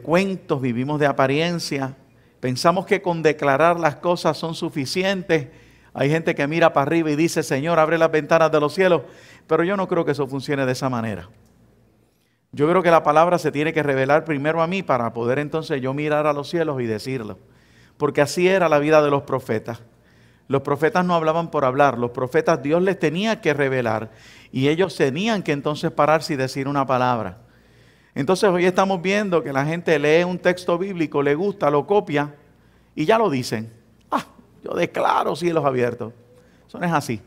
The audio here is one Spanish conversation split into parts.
cuentos, vivimos de apariencia, pensamos que con declarar las cosas son suficientes. Hay gente que mira para arriba y dice, Señor, abre las ventanas de los cielos, pero yo no creo que eso funcione de esa manera. Yo creo que la palabra se tiene que revelar primero a mí para poder entonces yo mirar a los cielos y decirlo. Porque así era la vida de los profetas. Los profetas no hablaban por hablar, los profetas Dios les tenía que revelar y ellos tenían que entonces pararse y decir una palabra. Entonces hoy estamos viendo que la gente lee un texto bíblico, le gusta, lo copia y ya lo dicen. Ah, yo declaro cielos abiertos. Eso no es así.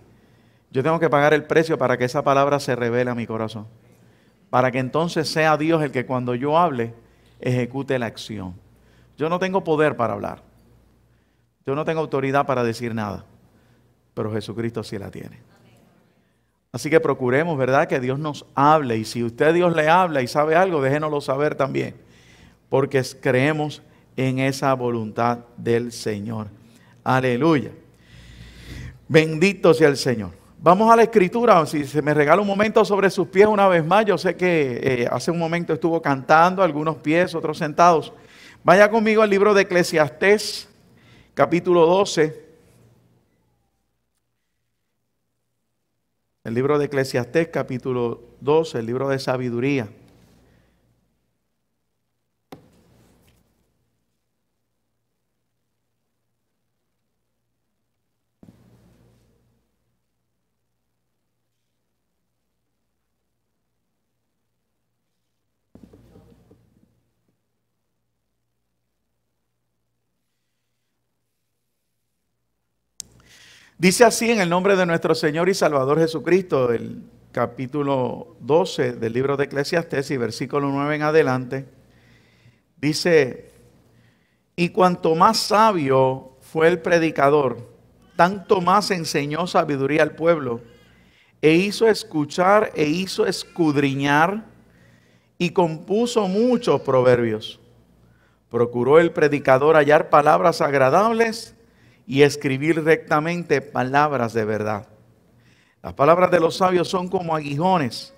Yo tengo que pagar el precio para que esa palabra se revele a mi corazón. Para que entonces sea Dios el que cuando yo hable ejecute la acción. Yo no tengo poder para hablar. Yo no tengo autoridad para decir nada. Pero Jesucristo sí la tiene. Así que procuremos, ¿verdad? Que Dios nos hable. Y si usted Dios le habla y sabe algo, déjenoslo saber también. Porque creemos en esa voluntad del Señor. Aleluya. Bendito sea el Señor. Vamos a la escritura, si se me regala un momento sobre sus pies una vez más, yo sé que eh, hace un momento estuvo cantando, algunos pies, otros sentados. Vaya conmigo al libro de Eclesiastés, capítulo 12. El libro de Eclesiastés capítulo 12, el libro de sabiduría. Dice así en el nombre de nuestro Señor y Salvador Jesucristo, el capítulo 12 del libro de Eclesiastes y versículo 9 en adelante. Dice, y cuanto más sabio fue el predicador, tanto más enseñó sabiduría al pueblo, e hizo escuchar, e hizo escudriñar, y compuso muchos proverbios. Procuró el predicador hallar palabras agradables y escribir rectamente palabras de verdad. Las palabras de los sabios son como aguijones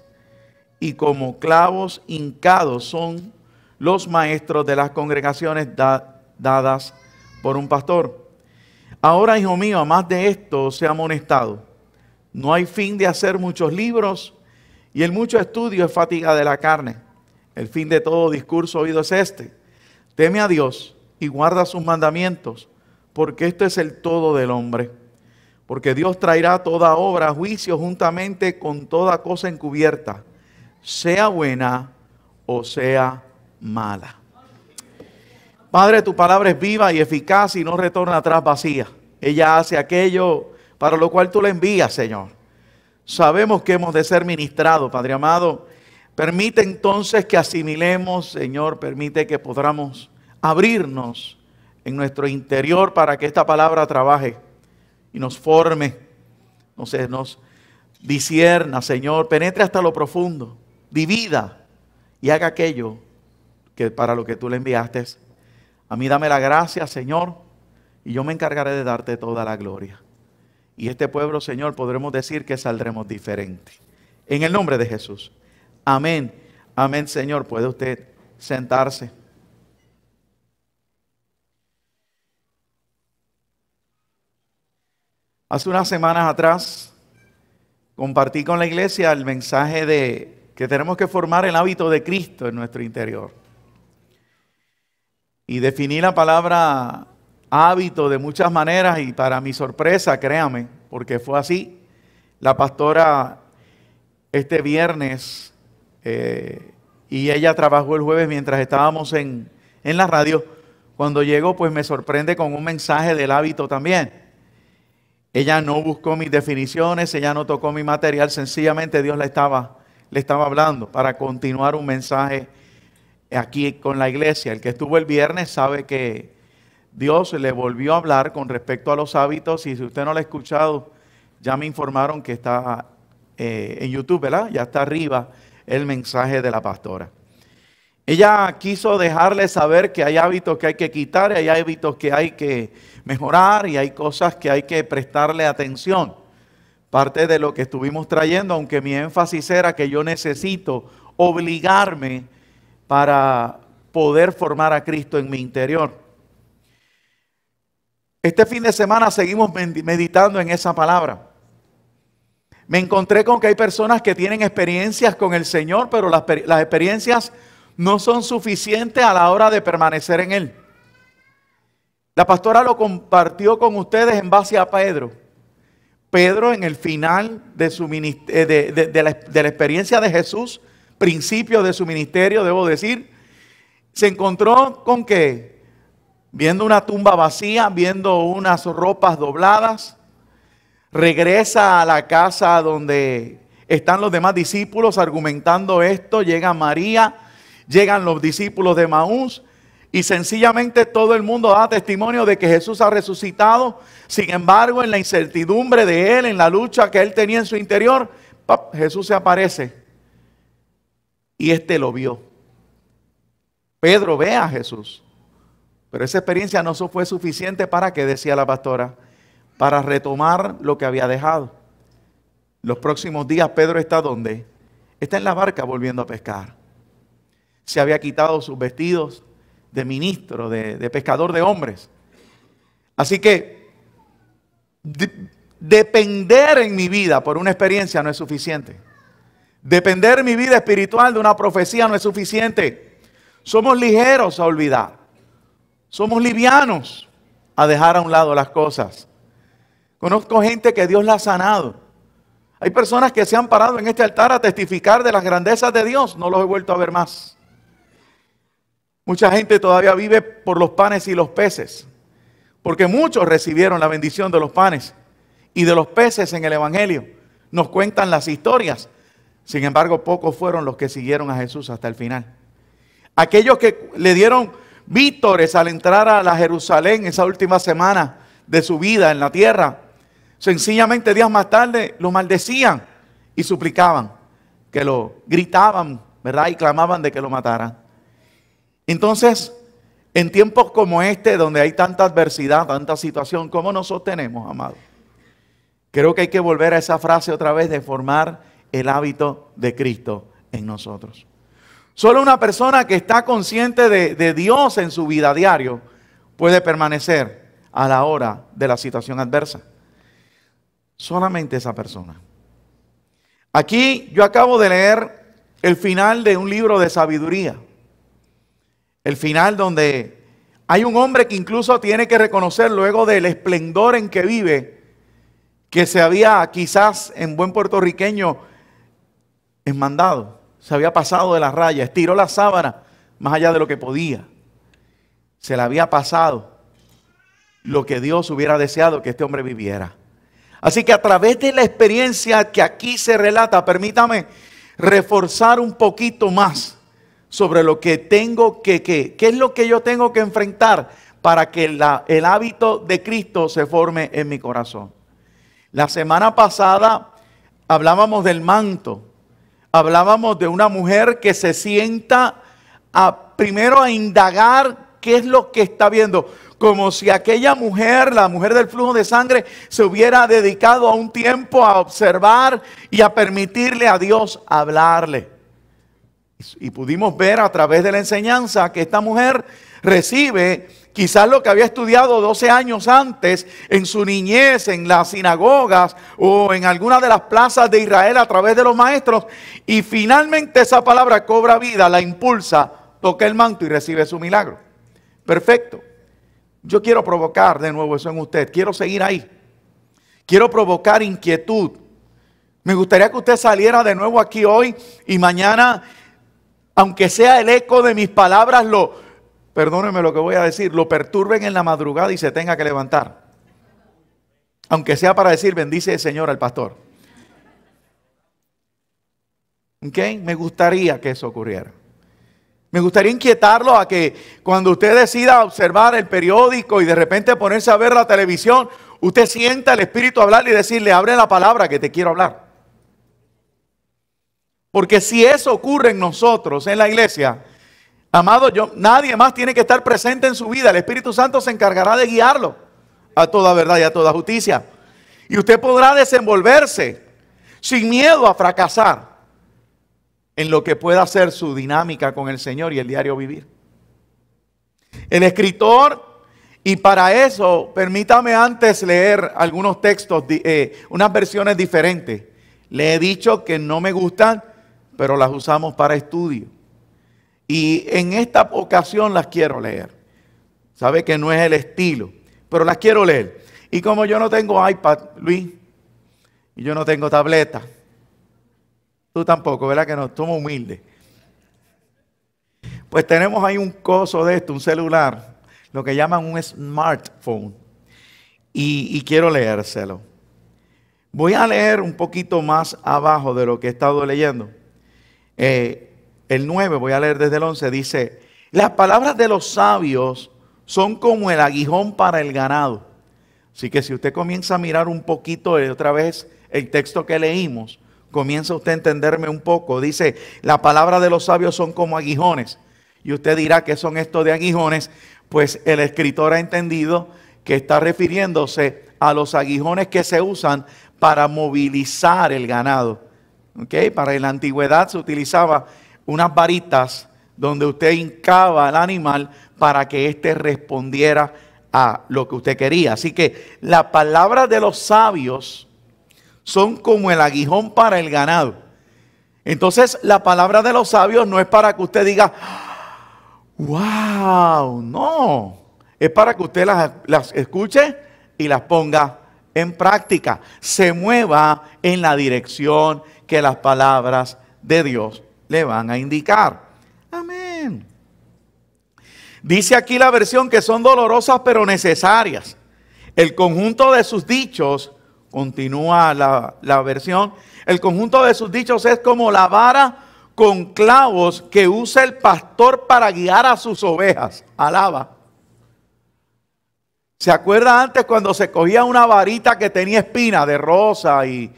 y como clavos hincados son los maestros de las congregaciones dadas por un pastor. Ahora, hijo mío, a más de esto se ha amonestado. No hay fin de hacer muchos libros y el mucho estudio es fatiga de la carne. El fin de todo discurso oído es este. Teme a Dios y guarda sus mandamientos porque esto es el todo del hombre. Porque Dios traerá toda obra a juicio juntamente con toda cosa encubierta, sea buena o sea mala. Padre, tu palabra es viva y eficaz y no retorna atrás vacía. Ella hace aquello para lo cual tú la envías, Señor. Sabemos que hemos de ser ministrados, Padre amado. Permite entonces que asimilemos, Señor, permite que podamos abrirnos en nuestro interior para que esta palabra trabaje y nos forme, no sé, nos disierna, Señor, penetre hasta lo profundo, divida y haga aquello que para lo que tú le enviaste. A mí dame la gracia, Señor, y yo me encargaré de darte toda la gloria. Y este pueblo, Señor, podremos decir que saldremos diferente. En el nombre de Jesús. Amén. Amén, Señor. Puede usted sentarse. Hace unas semanas atrás compartí con la iglesia el mensaje de que tenemos que formar el hábito de Cristo en nuestro interior. Y definí la palabra hábito de muchas maneras y para mi sorpresa, créame, porque fue así, la pastora este viernes eh, y ella trabajó el jueves mientras estábamos en, en la radio, cuando llegó pues me sorprende con un mensaje del hábito también. Ella no buscó mis definiciones, ella no tocó mi material, sencillamente Dios le estaba, le estaba hablando para continuar un mensaje aquí con la iglesia. El que estuvo el viernes sabe que Dios le volvió a hablar con respecto a los hábitos y si usted no lo ha escuchado, ya me informaron que está eh, en YouTube, ¿verdad? Ya está arriba el mensaje de la pastora. Ella quiso dejarle saber que hay hábitos que hay que quitar, hay hábitos que hay que mejorar y hay cosas que hay que prestarle atención. Parte de lo que estuvimos trayendo, aunque mi énfasis era que yo necesito obligarme para poder formar a Cristo en mi interior. Este fin de semana seguimos meditando en esa palabra. Me encontré con que hay personas que tienen experiencias con el Señor, pero las, las experiencias no son suficientes a la hora de permanecer en Él. La pastora lo compartió con ustedes en base a Pedro. Pedro en el final de, su eh, de, la, la experiencia de Jesús, principio de su ministerio, debo decir, se encontró con que viendo una tumba vacía, viendo unas ropas dobladas, regresa a la casa donde están los demás discípulos argumentando esto, llega María, Llegan los discípulos de Maús y sencillamente todo el mundo da testimonio de que Jesús ha resucitado. Sin embargo, en la incertidumbre de él, en la lucha que él tenía en su interior, Jesús se aparece. Y este lo vio. Pedro ve a Jesús. Pero esa experiencia no fue suficiente para que, decía la pastora, para retomar lo que había dejado. Los próximos días Pedro está donde? Está en la barca volviendo a pescar se había quitado sus vestidos de ministro, de, pescador de hombres. Así que depender en mi vida por una experiencia no es suficiente. Depender en mi vida espiritual de una profecía no es suficiente. Somos ligeros a olvidar. Somos livianos a dejar a un lado las cosas. Conozco gente que Dios la ha sanado. Hay personas que se han parado en este altar a testificar de las grandezas de Dios. No los he vuelto a ver más. Mucha gente todavía vive por los panes y los peces, porque muchos recibieron la bendición de los panes y de los peces en el Evangelio. Nos cuentan las historias. Sin embargo, pocos fueron los que siguieron a Jesús hasta el final. Aquellos que le dieron vítores al entrar a la Jerusalén esa última semana de su vida en la tierra, sencillamente días más tarde lo maldecían y suplicaban, que lo gritaban, ¿verdad? Y clamaban de que lo mataran. Entonces, en tiempos como este, donde hay tanta adversidad, tanta situación, ¿cómo nos sostenemos, amado? Creo que hay que volver a esa frase otra vez de formar el hábito de Cristo en nosotros. Solo una persona que está consciente de, de Dios en su vida diario puede permanecer a la hora de la situación adversa. Solamente esa persona. Aquí yo acabo de leer el final de un libro de sabiduría. El final donde hay un hombre que incluso tiene que reconocer luego del esplendor en que vive, que se había quizás en buen puertorriqueño esmandado, se había pasado de la raya, estiró la sábana más allá de lo que podía, se le había pasado lo que Dios hubiera deseado que este hombre viviera. Así que a través de la experiencia que aquí se relata, permítame reforzar un poquito más sobre lo que tengo que, qué es lo que yo tengo que enfrentar para que la, el hábito de Cristo se forme en mi corazón. La semana pasada hablábamos del manto, hablábamos de una mujer que se sienta a, primero a indagar qué es lo que está viendo, como si aquella mujer, la mujer del flujo de sangre, se hubiera dedicado a un tiempo a observar y a permitirle a Dios hablarle. Y pudimos ver a través de la enseñanza que esta mujer recibe quizás lo que había estudiado 12 años antes en su niñez, en las sinagogas o en alguna de las plazas de Israel a través de los maestros. Y finalmente esa palabra cobra vida, la impulsa, toca el manto y recibe su milagro. Perfecto. Yo quiero provocar de nuevo eso en usted. Quiero seguir ahí. Quiero provocar inquietud. Me gustaría que usted saliera de nuevo aquí hoy y mañana aunque sea el eco de mis palabras, lo, perdónenme lo que voy a decir, lo perturben en la madrugada y se tenga que levantar. Aunque sea para decir, bendice el Señor al pastor. Me gustaría que eso ocurriera. Me gustaría inquietarlo a que cuando usted decida observar el periódico y de repente ponerse a ver la televisión, usted sienta el Espíritu hablar y decirle, abre la palabra que te quiero hablar. Porque si eso ocurre en nosotros, en la iglesia, amado, yo, nadie más tiene que estar presente en su vida. El Espíritu Santo se encargará de guiarlo a toda verdad y a toda justicia. Y usted podrá desenvolverse sin miedo a fracasar en lo que pueda ser su dinámica con el Señor y el diario vivir. El escritor y para eso, permítame antes leer algunos textos, eh, unas versiones diferentes. Le he dicho que no me gustan pero las usamos para estudio. Y en esta ocasión las quiero leer. Sabe que no es el estilo, pero las quiero leer. Y como yo no tengo iPad, Luis, y yo no tengo tableta, tú tampoco, ¿verdad que no? Somos humildes. Pues tenemos ahí un coso de esto, un celular, lo que llaman un smartphone. Y, y quiero leérselo. Voy a leer un poquito más abajo de lo que he estado leyendo eh, el 9, voy a leer desde el 11, dice, las palabras de los sabios son como el aguijón para el ganado. Así que si usted comienza a mirar un poquito eh, otra vez el texto que leímos, comienza usted a entenderme un poco. Dice, las palabras de los sabios son como aguijones. Y usted dirá, ¿qué son estos de aguijones? Pues el escritor ha entendido que está refiriéndose a los aguijones que se usan para movilizar el ganado para la antigüedad se utilizaba unas varitas donde usted hincaba al animal para que éste respondiera a lo que usted quería. Así que la palabra de los sabios son como el aguijón para el ganado. Entonces la palabra de los sabios no es para que usted diga, wow, no. Es para que usted las, las escuche y las ponga en práctica. Se mueva en la dirección que las palabras de Dios le van a indicar. Amén. Dice aquí la versión que son dolorosas pero necesarias. El conjunto de sus dichos, continúa la, la versión, el conjunto de sus dichos es como la vara con clavos que usa el pastor para guiar a sus ovejas. Alaba. ¿Se acuerda antes cuando se cogía una varita que tenía espina de rosa y,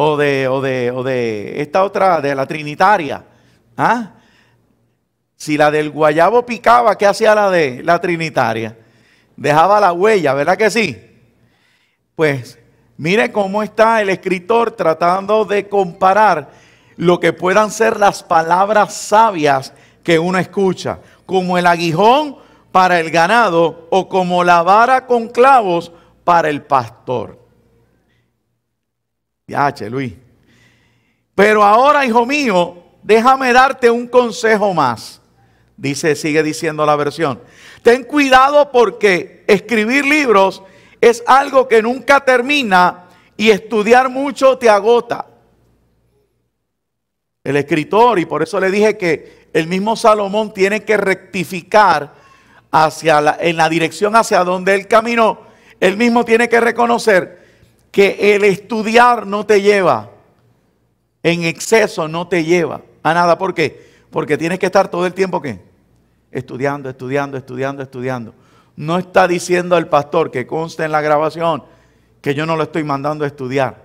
o de, o de, o de esta otra, de la Trinitaria. ¿ah? Si la del guayabo picaba, ¿qué hacía la de la Trinitaria? Dejaba la huella, ¿verdad que sí? Pues mire cómo está el escritor tratando de comparar lo que puedan ser las palabras sabias que uno escucha, como el aguijón para el ganado o como la vara con clavos para el pastor. Ya, che, Luis. Pero ahora, hijo mío, déjame darte un consejo más. Dice, sigue diciendo la versión. Ten cuidado porque escribir libros es algo que nunca termina y estudiar mucho te agota. El escritor, y por eso le dije que el mismo Salomón tiene que rectificar hacia la, en la dirección hacia donde él caminó, él mismo tiene que reconocer que el estudiar no te lleva, en exceso no te lleva a nada. ¿Por qué? Porque tienes que estar todo el tiempo ¿qué? estudiando, estudiando, estudiando, estudiando. No está diciendo el pastor que conste en la grabación que yo no lo estoy mandando a estudiar.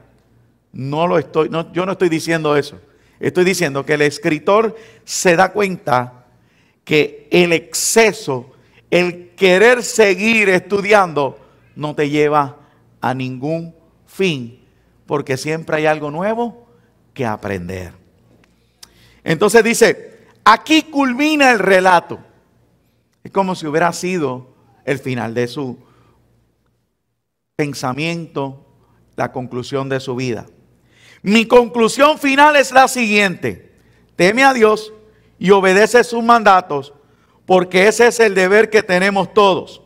No lo estoy, yo no estoy diciendo eso. Estoy diciendo que el escritor se da cuenta que el exceso, el querer seguir estudiando, no te lleva a ningún fin, porque siempre hay algo nuevo que aprender. Entonces dice, aquí culmina el relato. Es como si hubiera sido el final de su pensamiento, la conclusión de su vida. Mi conclusión final es la siguiente. Teme a Dios y obedece sus mandatos, porque ese es el deber que tenemos todos.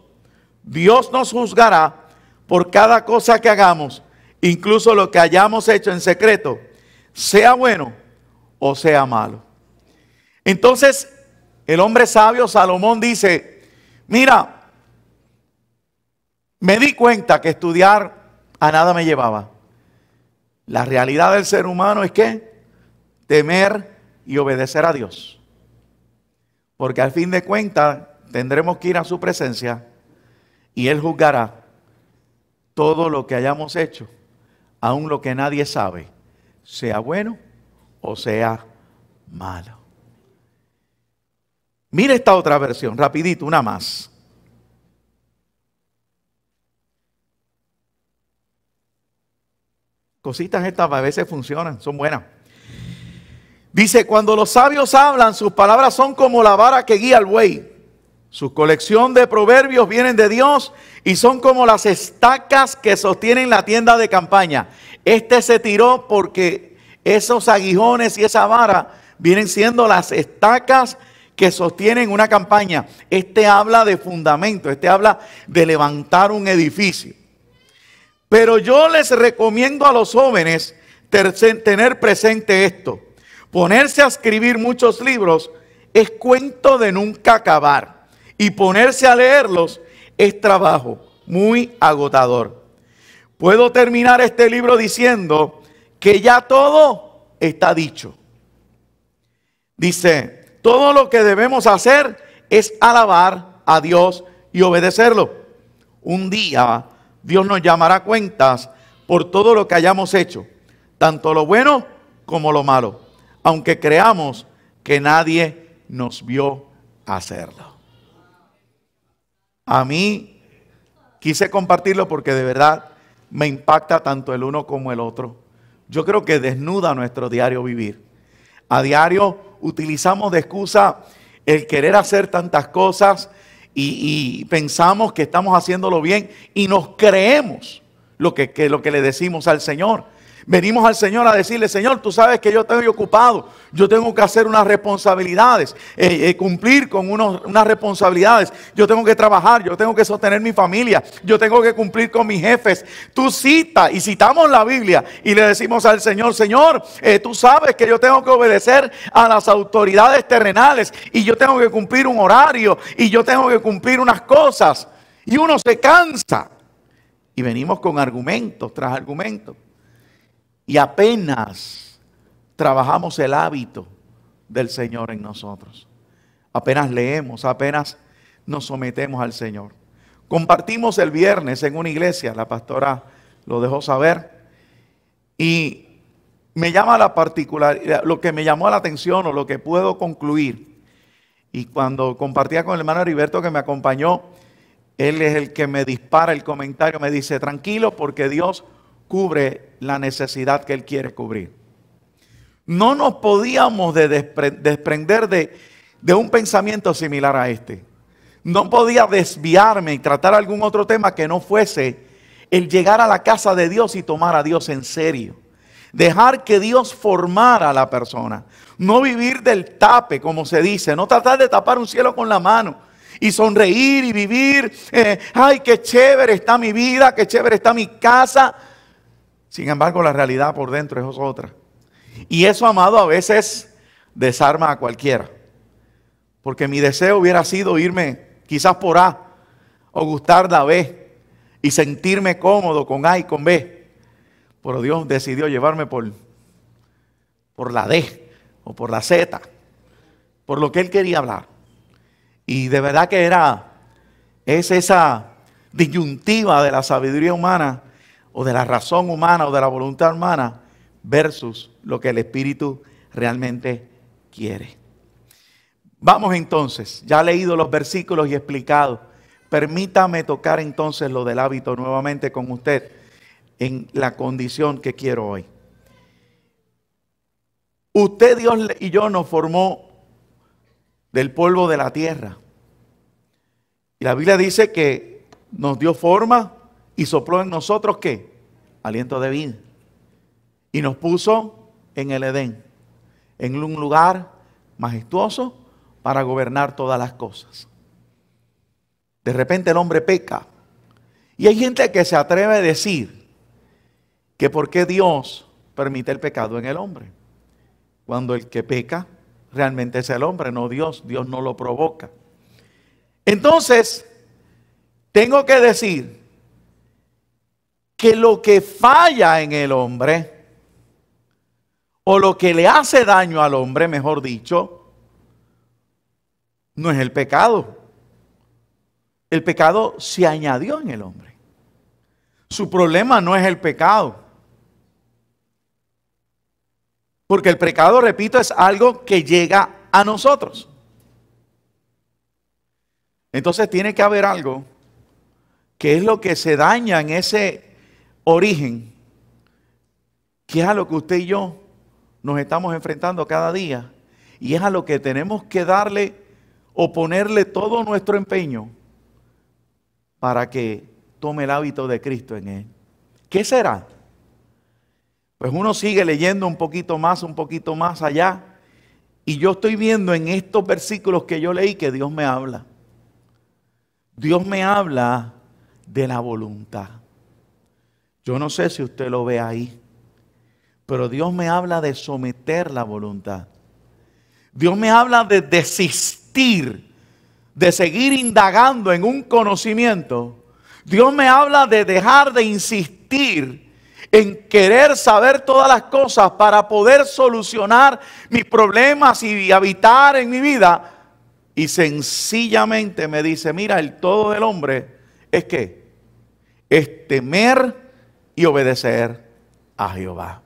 Dios nos juzgará por cada cosa que hagamos incluso lo que hayamos hecho en secreto, sea bueno o sea malo. Entonces, el hombre sabio Salomón dice, mira, me di cuenta que estudiar a nada me llevaba. La realidad del ser humano es que temer y obedecer a Dios. Porque al fin de cuentas tendremos que ir a su presencia y Él juzgará todo lo que hayamos hecho aún lo que nadie sabe, sea bueno o sea malo. Mira esta otra versión, rapidito, una más. Cositas estas a veces funcionan, son buenas. Dice, cuando los sabios hablan, sus palabras son como la vara que guía al buey. Su colección de proverbios vienen de Dios y son como las estacas que sostienen la tienda de campaña. Este se tiró porque esos aguijones y esa vara vienen siendo las estacas que sostienen una campaña. Este habla de fundamento, este habla de levantar un edificio. Pero yo les recomiendo a los jóvenes tener presente esto. Ponerse a escribir muchos libros es cuento de nunca acabar y ponerse a leerlos es trabajo muy agotador. Puedo terminar este libro diciendo que ya todo está dicho. Dice, todo lo que debemos hacer es alabar a Dios y obedecerlo. Un día Dios nos llamará cuentas por todo lo que hayamos hecho, tanto lo bueno como lo malo, aunque creamos que nadie nos vio hacerlo. A mí quise compartirlo porque de verdad me impacta tanto el uno como el otro. Yo creo que desnuda nuestro diario vivir. A diario utilizamos de excusa el querer hacer tantas cosas y, pensamos que estamos haciéndolo bien y nos creemos lo lo que le decimos al Señor. Venimos al Señor a decirle, Señor, tú sabes que yo estoy ocupado, yo tengo que hacer unas responsabilidades, eh, eh, cumplir con unas responsabilidades, yo tengo que trabajar, yo tengo que sostener mi familia, yo tengo que cumplir con mis jefes. Tú cita y citamos la Biblia y le decimos al Señor, Señor, eh, tú sabes que yo tengo que obedecer a las autoridades terrenales y yo tengo que cumplir un horario y yo tengo que cumplir unas cosas. Y uno se cansa. Y venimos con argumentos tras argumentos. Y apenas trabajamos el hábito del Señor en nosotros. Apenas leemos, apenas nos sometemos al Señor. Compartimos el viernes en una iglesia, la pastora lo dejó saber, y me llama la particularidad, lo que me llamó la atención o lo que puedo concluir, y cuando compartía con el hermano Heriberto que me acompañó, él es el que me dispara el comentario, me dice, tranquilo porque Dios cubre la necesidad que Él quiere cubrir. No nos podíamos desprender de, un pensamiento similar a este. No podía desviarme y tratar algún otro tema que no fuese el llegar a la casa de Dios y tomar a Dios en serio. Dejar que Dios formara a la persona. No vivir del tape, como se dice. No tratar de tapar un cielo con la mano. Y sonreír y vivir. Eh, Ay, qué chévere está mi vida, qué chévere está mi casa. Sin embargo, la realidad por dentro es otra. Y eso, amado, a veces desarma a cualquiera. Porque mi deseo hubiera sido irme quizás por A o gustar la B y sentirme cómodo con A y con B. Pero Dios decidió llevarme por, por la D o por la Z, por lo que Él quería hablar. Y de verdad que era, es esa disyuntiva de la sabiduría humana o de la razón humana o de la voluntad humana versus lo que el Espíritu realmente quiere. Vamos entonces, ya he leído los versículos y explicado. Permítame tocar entonces lo del hábito nuevamente con usted en la condición que quiero hoy. Usted, Dios y yo nos formó del polvo de la tierra. Y la Biblia dice que nos dio forma y sopló en nosotros qué? Aliento de vida. Y nos puso en el Edén, en un lugar majestuoso para gobernar todas las cosas. De repente el hombre peca. Y hay gente que se atreve a decir que por qué Dios permite el pecado en el hombre. Cuando el que peca realmente es el hombre, no Dios. Dios no lo provoca. Entonces, tengo que decir que lo que falla en el hombre, o lo que le hace daño al hombre, mejor dicho, no es el pecado. El pecado se añadió en el hombre. Su problema no es el pecado. Porque el pecado, repito, es algo que llega a nosotros. Entonces tiene que haber algo que es lo que se daña en ese origen, que es a lo que usted y yo nos estamos enfrentando cada día y es a lo que tenemos que darle o ponerle todo nuestro empeño para que tome el hábito de Cristo en él. ¿Qué será? Pues uno sigue leyendo un poquito más, un poquito más allá. Y yo estoy viendo en estos versículos que yo leí que Dios me habla. Dios me habla de la voluntad. Yo no sé si usted lo ve ahí, pero Dios me habla de someter la voluntad. Dios me habla de desistir, de seguir indagando en un conocimiento. Dios me habla de dejar de insistir en querer saber todas las cosas para poder solucionar mis problemas y habitar en mi vida. Y sencillamente me dice, mira, el todo del hombre es que es temer y obedecer a Jehová.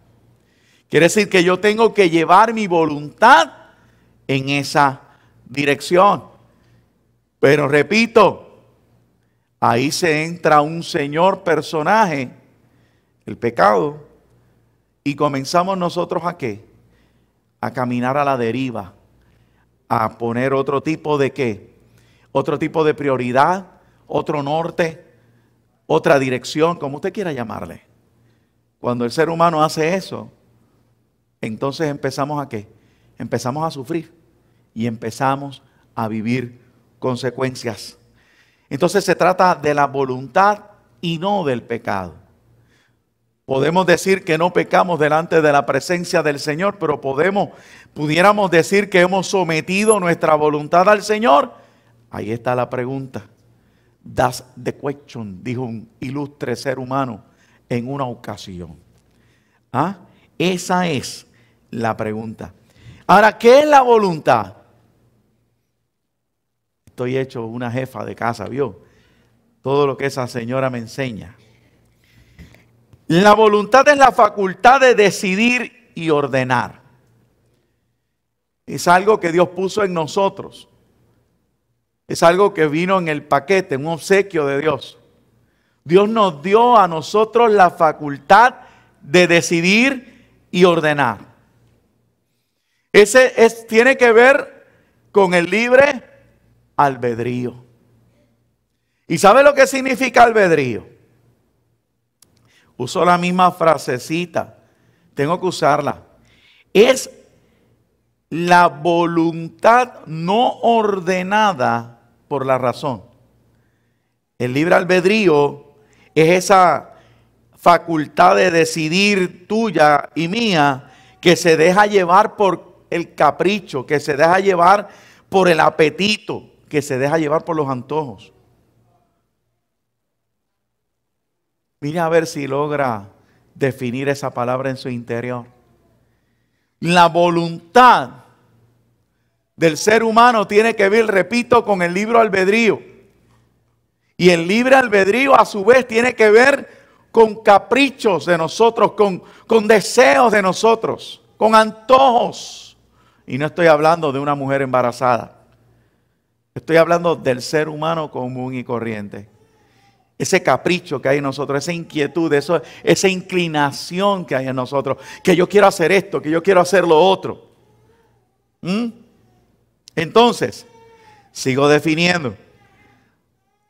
Quiere decir que yo tengo que llevar mi voluntad en esa dirección. Pero repito, ahí se entra un señor personaje, el pecado, y comenzamos nosotros a qué? A caminar a la deriva, a poner otro tipo de qué? Otro tipo de prioridad, otro norte, otra dirección, como usted quiera llamarle. Cuando el ser humano hace eso, entonces empezamos a qué? Empezamos a sufrir y empezamos a vivir consecuencias. Entonces se trata de la voluntad y no del pecado. Podemos decir que no pecamos delante de la presencia del Señor, pero podemos, pudiéramos decir que hemos sometido nuestra voluntad al Señor. Ahí está la pregunta. Das the question, dijo un ilustre ser humano en una ocasión. ¿Ah? Esa es la pregunta. Ahora, ¿qué es la voluntad? Estoy hecho una jefa de casa, ¿vio? Todo lo que esa señora me enseña. La voluntad es la facultad de decidir y ordenar. Es algo que Dios puso en nosotros. Es algo que vino en el paquete, un obsequio de Dios. Dios nos dio a nosotros la facultad de decidir y ordenar. Ese es, tiene que ver con el libre albedrío. ¿Y sabe lo que significa albedrío? Uso la misma frasecita. Tengo que usarla. Es la voluntad no ordenada por la razón. El libre albedrío es esa facultad de decidir tuya y mía que se deja llevar por el capricho, que se deja llevar por el apetito, que se deja llevar por los antojos. Mira a ver si logra definir esa palabra en su interior. La voluntad del ser humano tiene que ver, repito, con el libro albedrío. Y el libre albedrío a su vez tiene que ver con caprichos de nosotros, con, con deseos de nosotros, con antojos. Y no estoy hablando de una mujer embarazada. Estoy hablando del ser humano común y corriente. Ese capricho que hay en nosotros, esa inquietud, eso, esa inclinación que hay en nosotros, que yo quiero hacer esto, que yo quiero hacer lo otro. ¿Mm? Entonces, sigo definiendo.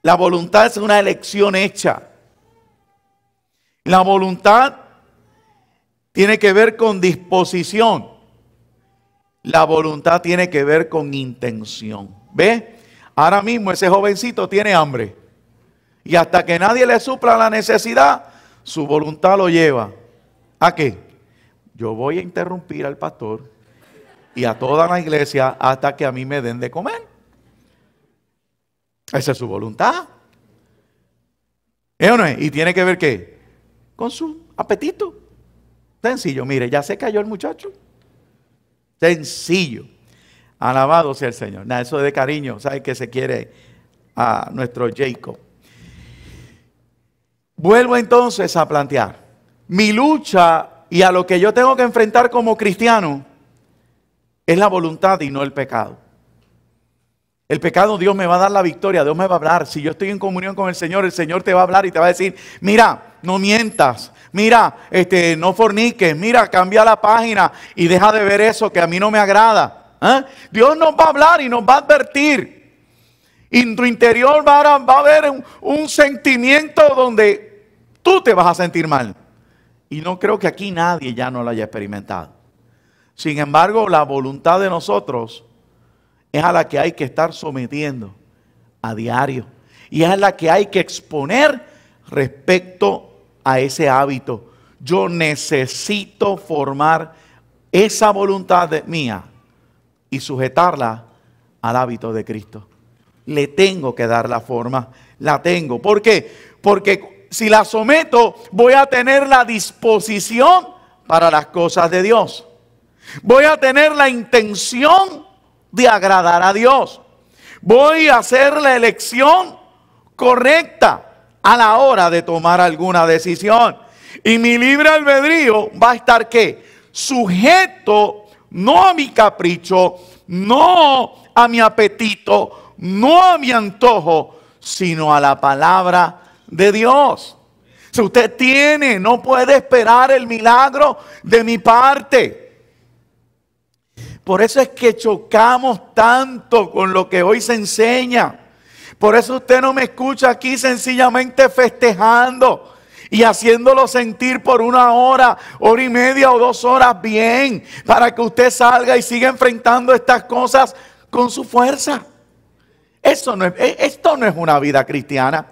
La voluntad es una elección hecha. La voluntad tiene que ver con disposición. La voluntad tiene que ver con intención. ¿Ve? Ahora mismo ese jovencito tiene hambre. Y hasta que nadie le supla la necesidad, su voluntad lo lleva. ¿A qué? Yo voy a interrumpir al pastor y a toda la iglesia hasta que a mí me den de comer. Esa es su voluntad. ¿Eh no es? Y tiene que ver qué? Con su apetito. Sencillo, mire, ya se cayó el muchacho. Sencillo. Alabado sea el Señor. Nada, eso de cariño, ¿sabe que se quiere a nuestro Jacob? Vuelvo entonces a plantear. Mi lucha y a lo que yo tengo que enfrentar como cristiano es la voluntad y no el pecado. El pecado Dios me va a dar la victoria, Dios me va a hablar. Si yo estoy en comunión con el Señor, el Señor te va a hablar y te va a decir, mira, no mientas, mira, este, no forniques, mira, cambia la página y deja de ver eso que a mí no me agrada. ¿Ah? Dios nos va a hablar y nos va a advertir. Y en tu interior va a, haber un sentimiento donde tú te vas a sentir mal. Y no creo que aquí nadie ya no lo haya experimentado. Sin embargo, la voluntad de nosotros es a la que hay que estar sometiendo a diario y es a la que hay que exponer respecto a ese hábito. Yo necesito formar esa voluntad de mía y sujetarla al hábito de Cristo. Le tengo que dar la forma, la tengo. ¿Por qué? Porque si la someto, voy a tener la disposición para las cosas de Dios. Voy a tener la intención de agradar a Dios. Voy a hacer la elección correcta a la hora de tomar alguna decisión. Y mi libre albedrío va a estar qué? Sujeto no a mi capricho, no a mi apetito, no a mi antojo, sino a la palabra de Dios. Si usted tiene, no puede esperar el milagro de mi parte. Por eso es que chocamos tanto con lo que hoy se enseña. Por eso usted no me escucha aquí sencillamente festejando y haciéndolo sentir por una hora, hora y media o dos horas bien, para que usted salga y siga enfrentando estas cosas con su fuerza. Eso no es, e, esto no es una vida cristiana.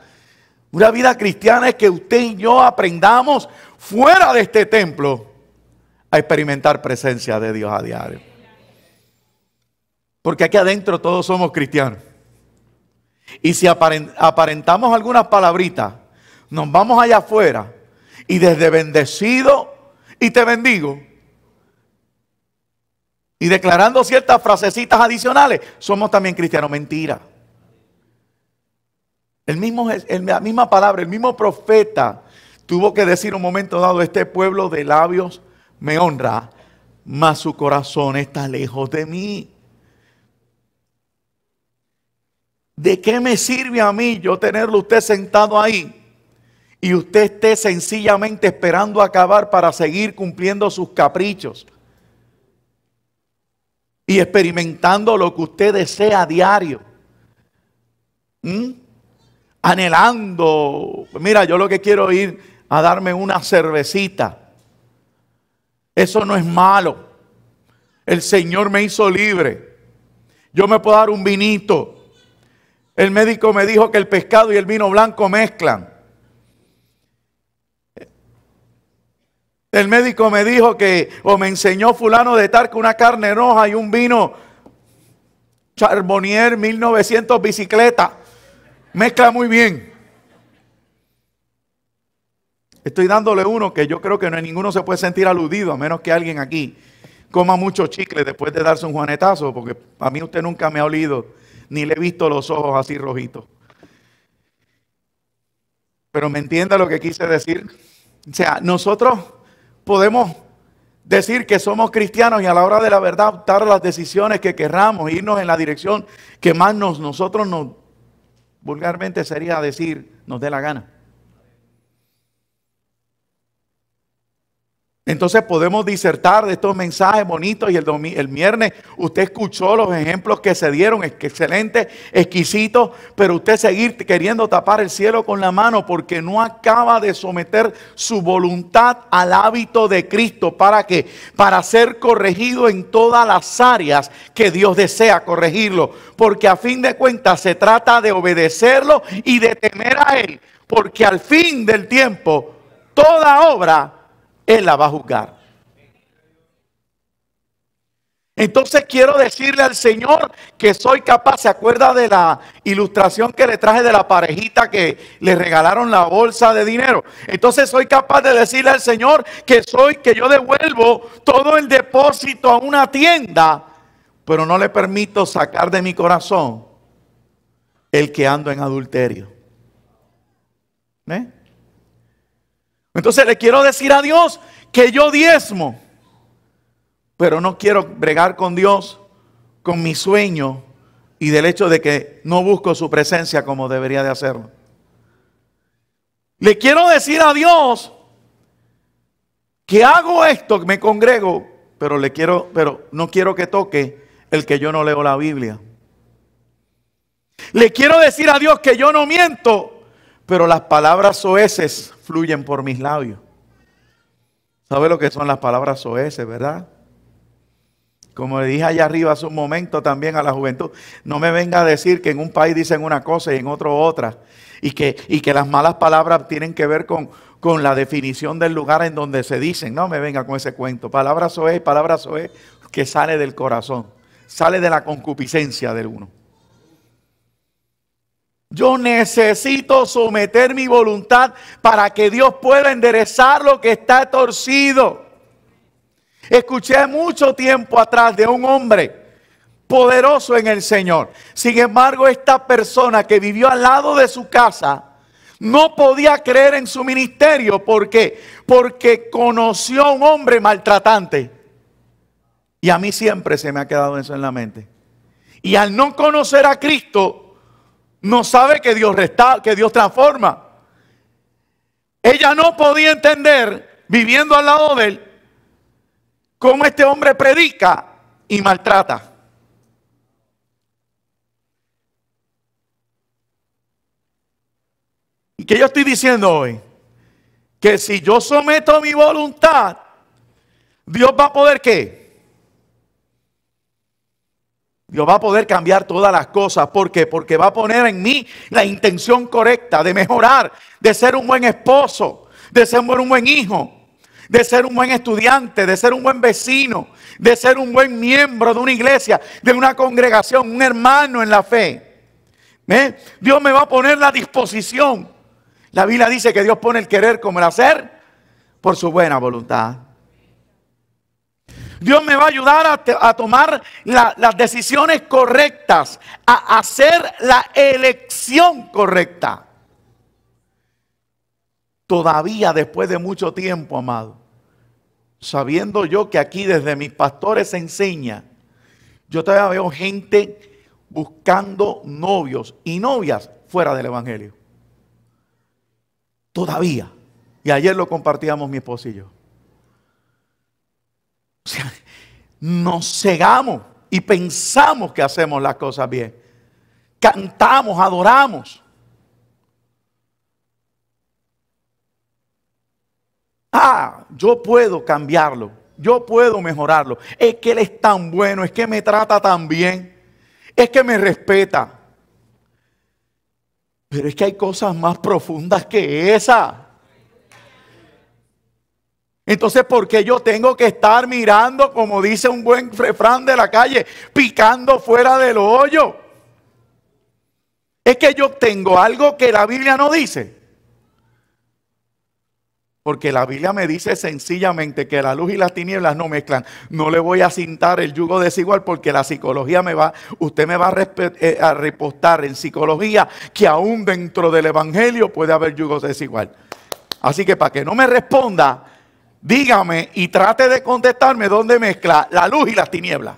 Una vida cristiana es que usted y yo aprendamos fuera de este templo a experimentar presencia de Dios a diario. Porque aquí adentro todos somos cristianos. Y si aparentamos algunas palabritas, nos vamos allá afuera y desde bendecido y te bendigo. Y declarando ciertas frasecitas adicionales, somos también cristianos. Mentira. El mismo, la misma palabra, el mismo profeta tuvo que decir un momento dado, este pueblo de labios me honra, mas su corazón está lejos de mí. ¿De qué me sirve a mí yo tenerlo usted sentado ahí y usted esté sencillamente esperando acabar para seguir cumpliendo sus caprichos y experimentando lo que usted desea a diario? ¿Mm? Anhelando, mira, yo lo que quiero es ir a darme una cervecita. Eso no es malo. El Señor me hizo libre. Yo me puedo dar un vinito. El médico me dijo que el pescado y el vino blanco mezclan. El médico me dijo que, o me enseñó fulano de estar con una carne roja y un vino Charbonnier 1900 bicicleta. Mezcla muy bien. Estoy dándole uno que yo creo que no, ninguno se puede sentir aludido, a menos que alguien aquí coma mucho chicle después de darse un juanetazo, porque a mí usted nunca me ha olido ni le he visto los ojos así rojitos. Pero me entienda lo que quise decir. O sea, nosotros podemos decir que somos cristianos y a la hora de la verdad optar las decisiones que querramos, irnos en la dirección que más nos, nosotros nos, vulgarmente sería decir, nos dé la gana. Entonces podemos disertar de estos mensajes bonitos y el, el viernes usted escuchó los ejemplos que se dieron, excelentes, exquisitos, pero usted seguir queriendo tapar el cielo con la mano porque no acaba de someter su voluntad al hábito de Cristo. ¿Para qué? Para ser corregido en todas las áreas que Dios desea corregirlo. Porque a fin de cuentas se trata de obedecerlo y de temer a Él. Porque al fin del tiempo, toda obra él la va a juzgar. Entonces quiero decirle al Señor que soy capaz, ¿se acuerda de la ilustración que le traje de la parejita que le regalaron la bolsa de dinero? Entonces soy capaz de decirle al Señor que soy que yo devuelvo todo el depósito a una tienda, pero no le permito sacar de mi corazón el que ando en adulterio. Entonces le quiero decir a Dios que yo diezmo, pero no quiero bregar con Dios con mi sueño y del hecho de que no busco su presencia como debería de hacerlo. Le quiero decir a Dios que hago esto, que me congrego, pero le quiero, pero no quiero que toque el que yo no leo la Biblia. Le quiero decir a Dios que yo no miento, pero las palabras soeces fluyen por mis labios. ¿Sabe lo que son las palabras soeces, verdad? Como le dije allá arriba hace un momento también a la juventud, no me venga a decir que en un país dicen una cosa y en otro otra, y que, y que las malas palabras tienen que ver con, la definición del lugar en donde se dicen. No me venga con ese cuento. Palabras soeces, palabras soeces que sale del corazón, sale de la concupiscencia del uno. Yo necesito someter mi voluntad para que Dios pueda enderezar lo que está torcido. Escuché mucho tiempo atrás de un hombre poderoso en el Señor. Sin embargo, esta persona que vivió al lado de su casa no podía creer en su ministerio. ¿Por qué? Porque conoció a un hombre maltratante. Y a mí siempre se me ha quedado eso en la mente. Y al no conocer a Cristo, no sabe que Dios resta, que Dios transforma. Ella no podía entender, viviendo al lado de él, cómo este hombre predica y maltrata. ¿Y qué yo estoy diciendo hoy? Que si yo someto mi voluntad, Dios va a poder qué? Dios va a poder cambiar todas las cosas. ¿Por qué? Porque va a poner en mí la intención correcta de mejorar, de ser un buen esposo, de ser un buen hijo, de ser un buen estudiante, de ser un buen vecino, de ser un buen miembro de una iglesia, de una congregación, un hermano en la fe. Dios me va a poner la disposición. La Biblia dice que Dios pone el querer como el hacer por su buena voluntad. Dios me va a ayudar a, tomar las decisiones correctas, a hacer la elección correcta. Todavía después de mucho tiempo, amado, sabiendo yo que aquí desde mis pastores se enseña, yo todavía veo gente buscando novios y novias fuera del Evangelio. Todavía. Y ayer lo compartíamos mi esposo y yo sea, nos cegamos y pensamos que hacemos las cosas bien. Cantamos, adoramos. Ah, yo puedo cambiarlo, yo puedo mejorarlo. Es que Él es tan bueno, es que me trata tan bien, es que me respeta. Pero es que hay cosas más profundas que esa. Entonces, ¿por qué yo tengo que estar mirando, como dice un buen refrán de la calle, picando fuera del hoyo? Es que yo tengo algo que la Biblia no dice. Porque la Biblia me dice sencillamente que la luz y las tinieblas no mezclan. No le voy a cintar el yugo desigual porque la psicología me va, usted me va a, eh, repostar en psicología que aún dentro del Evangelio puede haber yugo desigual. Así que para que no me responda, dígame y trate de contestarme dónde mezcla la luz y las tinieblas.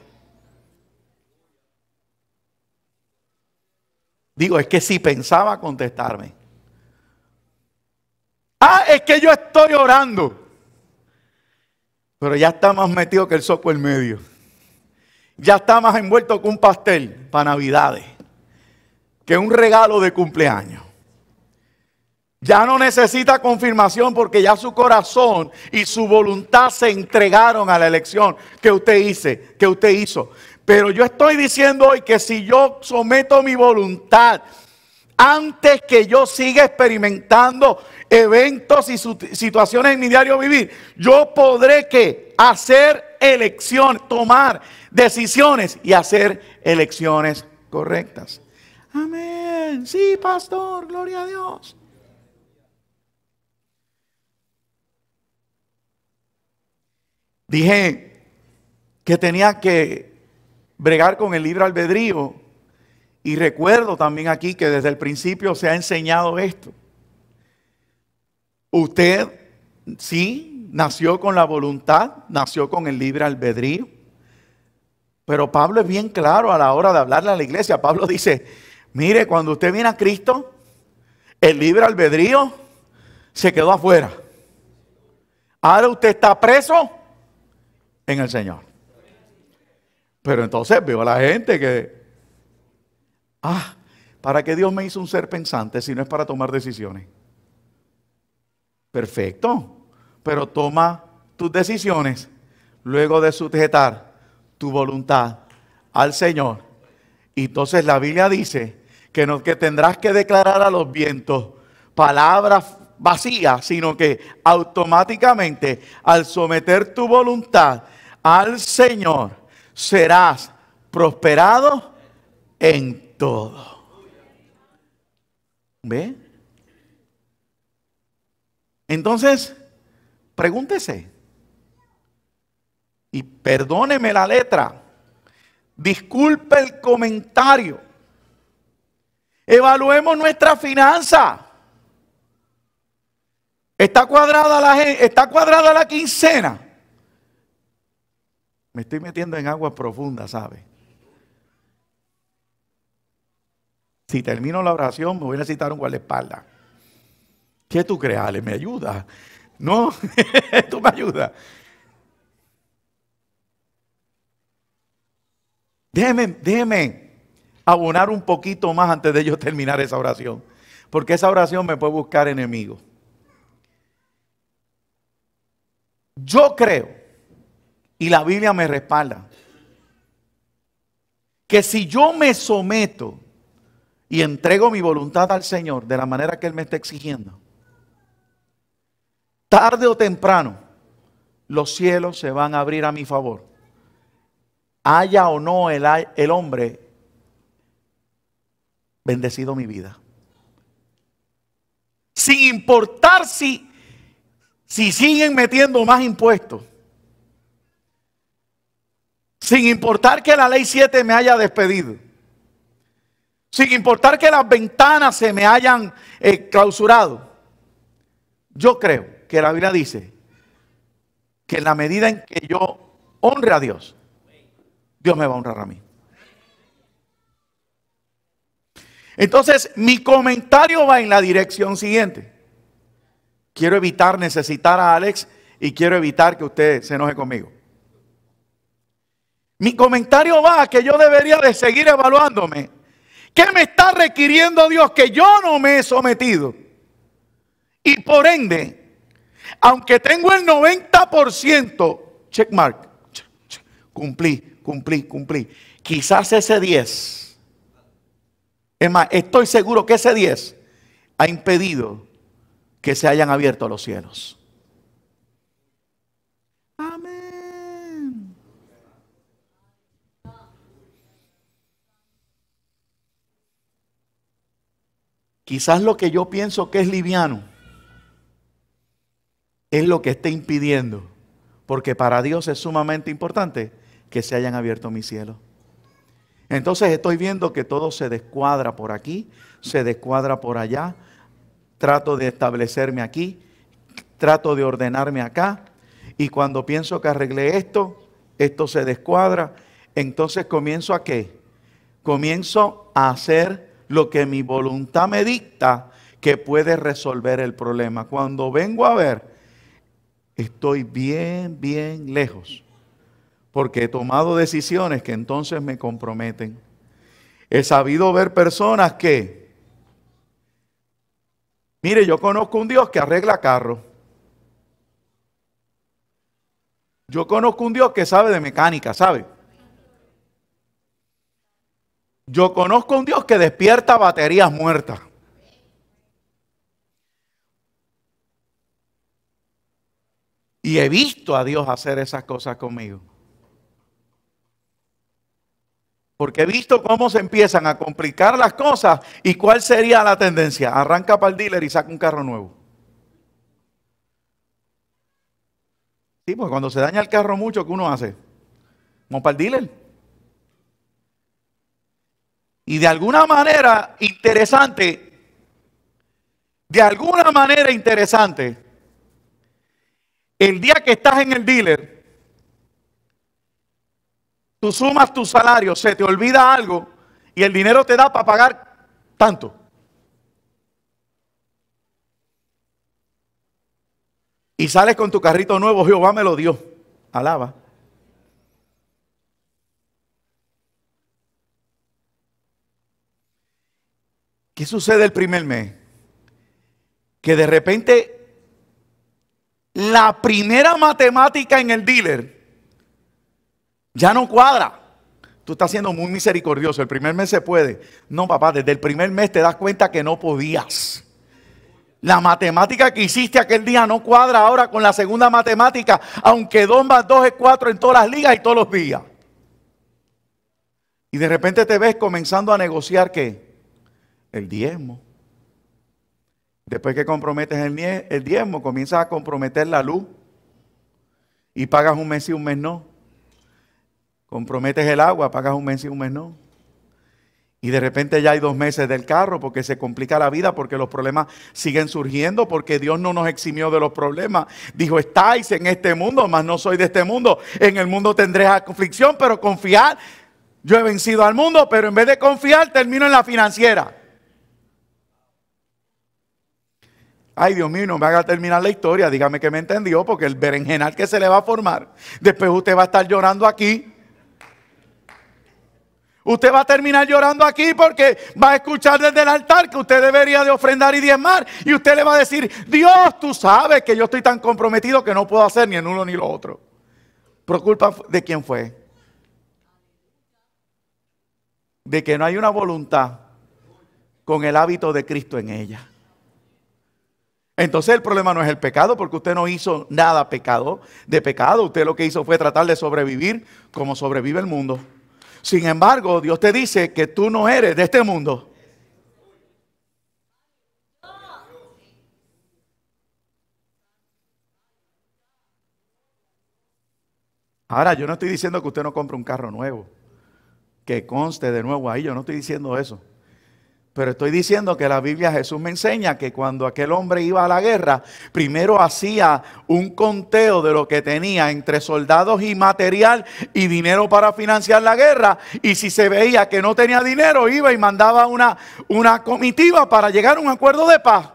Digo, es que si pensaba contestarme. Ah, es que yo estoy orando. Pero ya está más metido que el soco en medio. Ya está más envuelto que un pastel para navidades. Que un regalo de cumpleaños. Ya no necesita confirmación porque ya su corazón y su voluntad se entregaron a la elección que usted que usted hizo. Pero yo estoy diciendo hoy que si yo someto mi voluntad antes que yo siga experimentando eventos y situaciones en mi diario vivir, yo podré que hacer elección, tomar decisiones y hacer elecciones correctas. Amén. Sí, pastor, gloria a Dios. Dije que tenía que bregar con el libre albedrío. Y recuerdo también aquí que desde el principio se ha enseñado esto. Usted sí nació con la voluntad, nació con el libre albedrío. Pero Pablo es bien claro a la hora de hablarle a la iglesia. Pablo dice, mire, cuando usted viene a Cristo, el libre albedrío se quedó afuera. Ahora usted está preso en el Señor. Pero entonces veo a la gente que, ah, ¿para qué Dios me hizo un ser pensante si no es para tomar decisiones? Perfecto, pero toma tus decisiones luego de sujetar tu voluntad al Señor. Y entonces la Biblia dice que no que tendrás que declarar a los vientos palabras vacías, sino que automáticamente al someter tu voluntad al Señor, serás prosperado en todo. ¿Ve? Entonces, pregúntese. Y perdóneme la letra. Disculpe el comentario. Evaluemos nuestra finanza. Está cuadrada la, está cuadrada la quincena. Me estoy metiendo en agua profunda, ¿sabe? Si termino la oración, me voy a necesitar un guardaespaldas. ¿Qué tú crees, Ale? ¿Me ayuda? No, tú me ayudas. Déjeme, déjeme abonar un poquito más antes de yo terminar esa oración. Porque esa oración me puede buscar enemigo. Yo creo y la Biblia me respalda. Que si yo me someto y entrego mi voluntad al Señor de la manera que Él me está exigiendo, tarde o temprano los cielos se van a abrir a mi favor. Haya o no el, el hombre bendecido mi vida. Sin importar si, si siguen metiendo más impuestos sin importar que la ley 7 me haya despedido. Sin importar que las ventanas se me hayan eh, clausurado. Yo creo que la Biblia dice que en la medida en que yo honre a Dios, Dios me va a honrar a mí. Entonces, mi comentario va en la dirección siguiente. Quiero evitar necesitar a Alex y quiero evitar que usted se enoje conmigo. Mi comentario va a que yo debería de seguir evaluándome. ¿Qué me está requiriendo Dios que yo no me he sometido? Y por ende, aunque tengo el 90%, mark, cumplí, cumplí, cumplí. Quizás ese 10. Es más, estoy seguro que ese 10 ha impedido que se hayan abierto los cielos. Quizás lo que yo pienso que es liviano es lo que está impidiendo, porque para Dios es sumamente importante que se hayan abierto mis cielos. Entonces estoy viendo que todo se descuadra por aquí, se descuadra por allá, trato de establecerme aquí, trato de ordenarme acá, y cuando pienso que arreglé esto, esto se descuadra, entonces comienzo a qué? Comienzo a hacer lo que mi voluntad me dicta que puede resolver el problema. Cuando vengo a ver, estoy bien, bien lejos, porque he tomado decisiones que entonces me comprometen. He sabido ver personas que, mire, yo conozco un Dios que arregla carros. Yo conozco un Dios que sabe de mecánica, ¿sabe? Yo conozco a un Dios que despierta baterías muertas. Y he visto a Dios hacer esas cosas conmigo. Porque he visto cómo se empiezan a complicar las cosas y cuál sería la tendencia. Arranca para el dealer y saca un carro nuevo. Sí, porque cuando se daña el carro mucho, ¿qué uno hace? Vamos para el dealer. Y de alguna manera interesante, de alguna manera interesante, el día que estás en el dealer, tú sumas tu salario, se te olvida algo y el dinero te da para pagar tanto. Y sales con tu carrito nuevo, Jehová me lo dio. Alaba. ¿Qué sucede el primer mes? Que de repente la primera matemática en el dealer ya no cuadra. Tú estás siendo muy misericordioso. El primer mes se puede. No, papá, desde el primer mes te das cuenta que no podías. La matemática que hiciste aquel día no cuadra ahora con la segunda matemática, aunque dos más 2 es 4 en todas las ligas y todos los días. Y de repente te ves comenzando a negociar que el diezmo. Después que comprometes el diezmo, comienzas a comprometer la luz. Y pagas un mes y un mes no. Comprometes el agua, pagas un mes y un mes no. Y de repente ya hay dos meses del carro porque se complica la vida, porque los problemas siguen surgiendo, porque Dios no nos eximió de los problemas. Dijo, estáis en este mundo, mas no soy de este mundo. En el mundo tendré aflicción, pero confiar. Yo he vencido al mundo, pero en vez de confiar, termino en la financiera. Ay, Dios mío, no me haga terminar la historia. Dígame que me entendió, porque el berenjenal que se le va a formar, después usted va a estar llorando aquí. Usted va a terminar llorando aquí porque va a escuchar desde el altar que usted debería de ofrendar y diezmar. Y usted le va a decir, Dios, tú sabes que yo estoy tan comprometido que no puedo hacer ni el uno ni lo otro. ¿Por culpa de quién fue? De que no hay una voluntad con el hábito de Cristo en ella. Entonces el problema no es el pecado, porque usted no hizo nada pecado de pecado. Usted lo que hizo fue tratar de sobrevivir como sobrevive el mundo. Sin embargo, Dios te dice que tú no eres de este mundo. Ahora, yo no estoy diciendo que usted no compre un carro nuevo. Que conste de nuevo ahí, yo no estoy diciendo eso. Pero estoy diciendo que la Biblia Jesús me enseña que cuando aquel hombre iba a la guerra, primero hacía un conteo de lo que tenía entre soldados y material y dinero para financiar la guerra. Y si se veía que no tenía dinero, iba y mandaba una, una comitiva para llegar a un acuerdo de paz.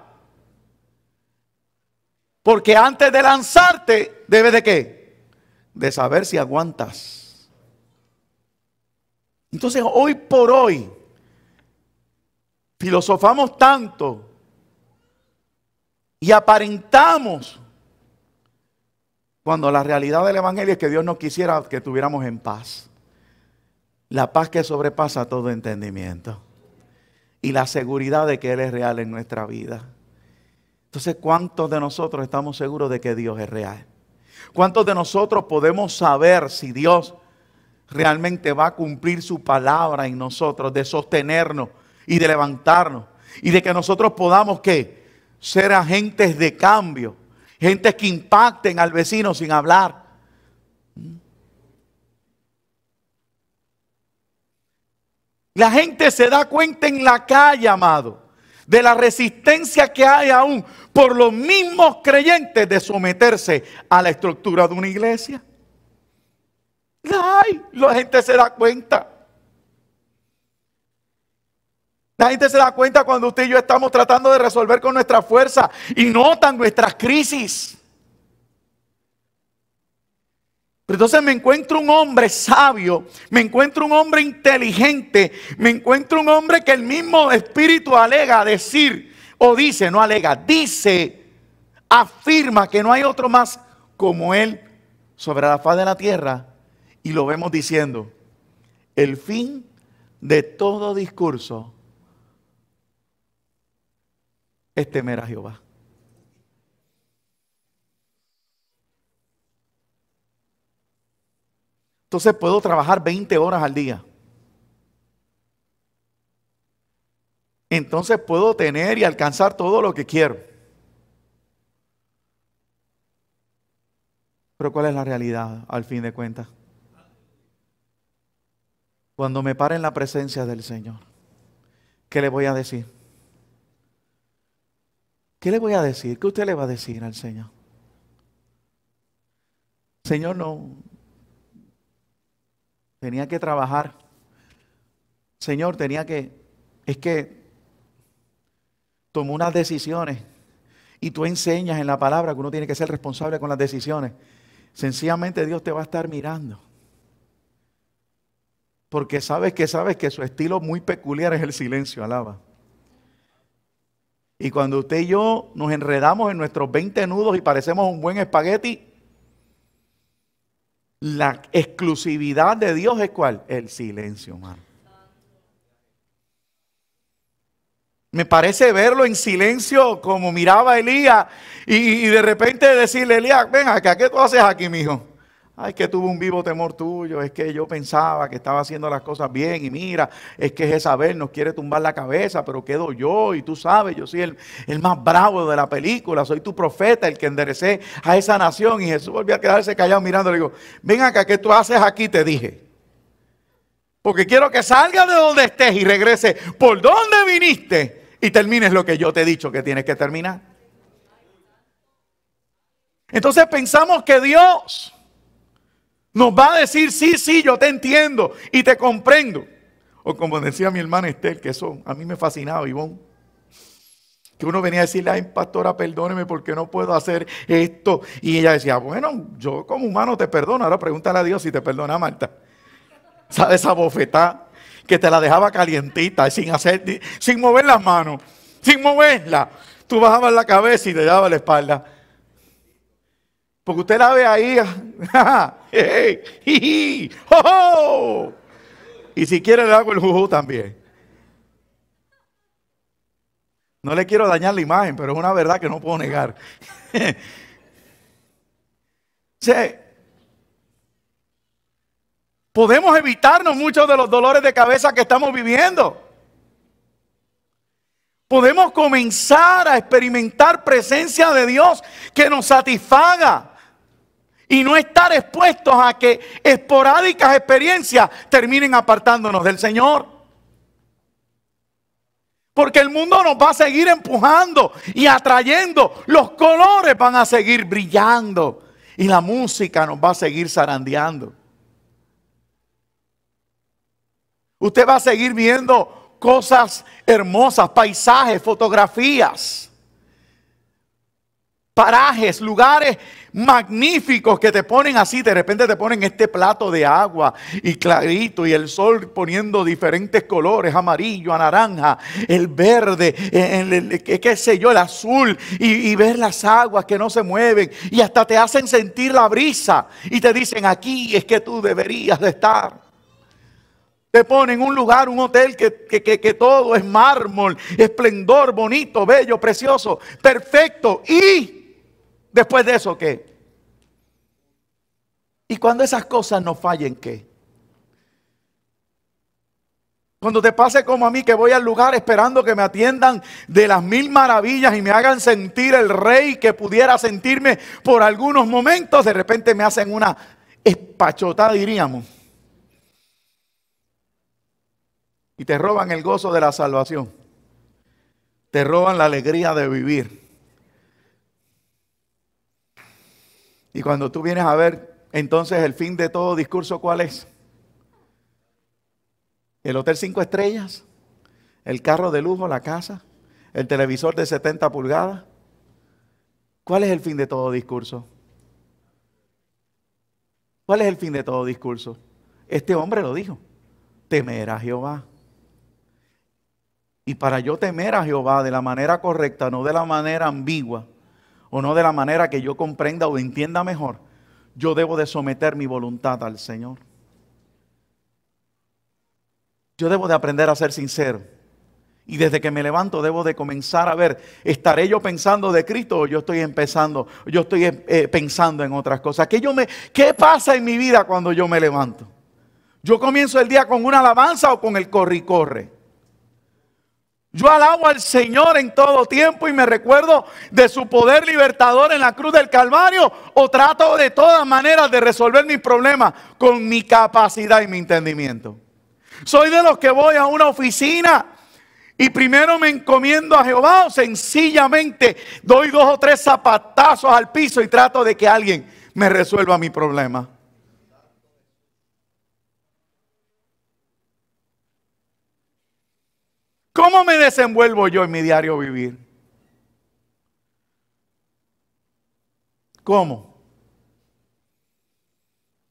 Porque antes de lanzarte, debe de qué? De saber si aguantas. Entonces, hoy por hoy, filosofamos tanto y aparentamos cuando la realidad del Evangelio es que Dios no quisiera que tuviéramos en paz. La paz que sobrepasa todo entendimiento. Y la seguridad de que Él es real en nuestra vida. Entonces, ¿cuántos de nosotros estamos seguros de que Dios es real? ¿Cuántos de nosotros podemos saber si Dios realmente va a cumplir su palabra en nosotros, de sostenernos? y de levantarnos y de que nosotros podamos que ser agentes de cambio, gentes que impacten al vecino sin hablar. Mm. La gente se da cuenta en la calle, amado, de la resistencia que hay aún por los mismos creyentes de someterse a la estructura de una iglesia. ¡Ay! la gente se da cuenta. La gente se da cuenta cuando usted y yo estamos tratando de resolver con nuestra fuerza y notan nuestras crisis. Pero entonces me encuentro un hombre sabio, me encuentro un hombre inteligente, me encuentro un hombre que el mismo espíritu alega decir o dice, no alega, dice, afirma que no hay otro más como él sobre la faz de la tierra y lo vemos diciendo, el fin de todo discurso es temer a Jehová. Entonces puedo trabajar 20 horas al día. Entonces puedo tener y alcanzar todo lo que quiero. Pero ¿cuál es la realidad al fin de cuentas? Cuando me pare en la presencia del Señor, ¿qué le voy a decir? ¿Qué le voy a decir? ¿Qué usted le va a decir al Señor? Señor, no. Tenía que trabajar. Señor, tenía que... Es que tomó unas decisiones y tú enseñas en la palabra que uno tiene que ser responsable con las decisiones. Sencillamente Dios te va a estar mirando. Porque sabes que sabes que su estilo muy peculiar es el silencio, alaba. Y cuando usted y yo nos enredamos en nuestros 20 nudos y parecemos un buen espagueti, la exclusividad de Dios es cuál? El silencio, hermano. Me parece verlo en silencio como miraba Elías y, y, de repente decirle, Elías, ven acá, ¿qué tú haces aquí, mijo? Ay, que tuve un vivo temor tuyo, es que yo pensaba que estaba haciendo las cosas bien y mira, es que Jezabel nos quiere tumbar la cabeza, pero quedo yo y tú sabes, yo soy el, más bravo de la película, soy tu profeta, el que enderecé a esa nación. Y Jesús volvió a quedarse callado mirando, le digo, ven acá, ¿qué tú haces aquí? Te dije. Porque quiero que salgas de donde estés y regrese por donde viniste y termines lo que yo te he dicho que tienes que terminar. Entonces pensamos que Dios nos va a decir, sí, sí, yo te entiendo y te comprendo. O como decía mi hermana Esther, que eso a mí me fascinaba, Ivón, Que uno venía a decirle, la pastora, perdóneme porque no puedo hacer esto. Y ella decía, bueno, yo como humano te perdono. Ahora pregúntale a Dios si te perdona, Marta. ¿Sabes esa bofetada? Que te la dejaba calientita, sin, hacer, sin mover las manos, sin moverla. Tú bajabas la cabeza y te daba la espalda. Porque usted la ve ahí. Ah, y si quiere le hago el juju también. No le quiero dañar la imagen, pero es una verdad que no puedo negar. sí. podemos evitarnos muchos de los dolores de cabeza que estamos viviendo. Podemos comenzar a experimentar presencia de Dios que nos satisfaga y no estar expuestos a que esporádicas experiencias terminen apartándonos del Señor. Porque el mundo nos va a seguir empujando y atrayendo. Los colores van a seguir brillando. Y la música nos va a seguir zarandeando. Usted va a seguir viendo cosas hermosas, paisajes, fotografías parajes, lugares magníficos que te ponen así, de repente te ponen este plato de agua y clarito y el sol poniendo diferentes colores, amarillo, a naranja, el verde, el, qué sé yo, el azul y, ver las aguas que no se mueven y hasta te hacen sentir la brisa y te dicen aquí es que tú deberías de estar. Te ponen un lugar, un hotel que, todo es mármol, esplendor, bonito, bello, precioso, perfecto. Y Después de eso, ¿qué? Y cuando esas cosas no fallen, ¿qué? Cuando te pase como a mí, que voy al lugar esperando que me atiendan de las mil maravillas y me hagan sentir el rey que pudiera sentirme por algunos momentos, de repente me hacen una espachotada, diríamos. Y te roban el gozo de la salvación. Te roban la alegría de vivir. Y cuando tú vienes a ver, entonces el fin de todo discurso, ¿cuál es? El hotel cinco estrellas, el carro de lujo, la casa, el televisor de 70 pulgadas. ¿Cuál es el fin de todo discurso? ¿Cuál es el fin de todo discurso? Este hombre lo dijo, temer a Jehová. Y para yo temer a Jehová de la manera correcta, no de la manera ambigua, o no de la manera que yo comprenda o entienda mejor, yo debo de someter mi voluntad al Señor. Yo debo de aprender a ser sincero. Y desde que me levanto debo de comenzar a ver, ¿estaré yo pensando de Cristo o yo estoy empezando, yo estoy eh, eh, pensando en otras cosas? ¿Qué, yo me, ¿Qué pasa en mi vida cuando yo me levanto? ¿Yo comienzo el día con una alabanza o con el corre y corre? Yo alabo al Señor en todo tiempo y me recuerdo de su poder libertador en la cruz del Calvario o trato de todas maneras de resolver mis problemas con mi capacidad y mi entendimiento. Soy de los que voy a una oficina y primero me encomiendo a Jehová o sencillamente doy dos o tres zapatazos al piso y trato de que alguien me resuelva mi problema. ¿Cómo me desenvuelvo yo en mi diario vivir? ¿Cómo?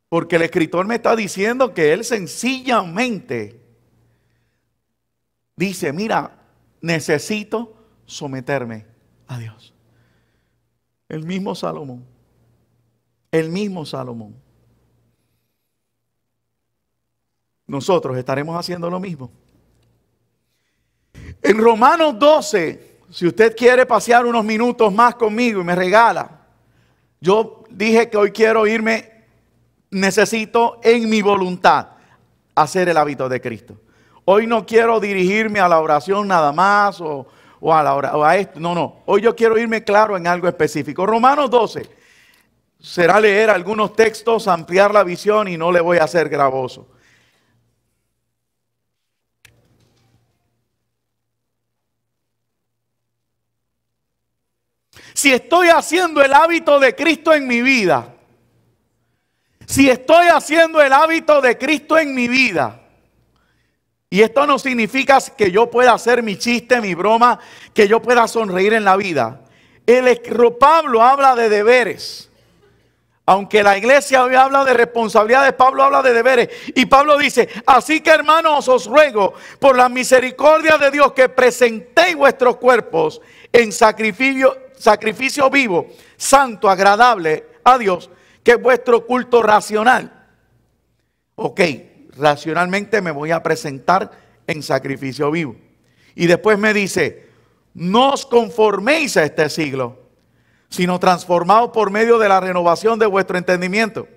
Porque el escritor me está diciendo que él sencillamente dice, mira, necesito someterme a Dios. El mismo Salomón. El mismo Salomón. Nosotros estaremos haciendo lo mismo. En Romanos 12, si usted quiere pasear unos minutos más conmigo y me regala, yo dije que hoy quiero irme, necesito en mi voluntad hacer el hábito de Cristo. Hoy no quiero dirigirme a la oración nada más o, a, la, a esto. No, no. Hoy yo quiero irme claro en algo específico. Romanos 12. Será leer algunos textos, ampliar la visión y no le voy a hacer gravoso. si estoy haciendo el hábito de Cristo en mi vida, si estoy haciendo el hábito de Cristo en mi vida, y esto no significa que yo pueda hacer mi chiste, mi broma, que yo pueda sonreír en la vida. El Pablo habla de deberes. Aunque la iglesia hoy habla de responsabilidades, Pablo habla de deberes. Y Pablo dice, así que hermanos os ruego por la misericordia de Dios que presentéis vuestros cuerpos en sacrificio, sacrificio vivo, santo, agradable a Dios, que es vuestro culto racional. Ok, racionalmente me voy a presentar en sacrificio vivo. Y después me dice, no os conforméis a este siglo, sino transformaos por medio de la renovación de vuestro entendimiento,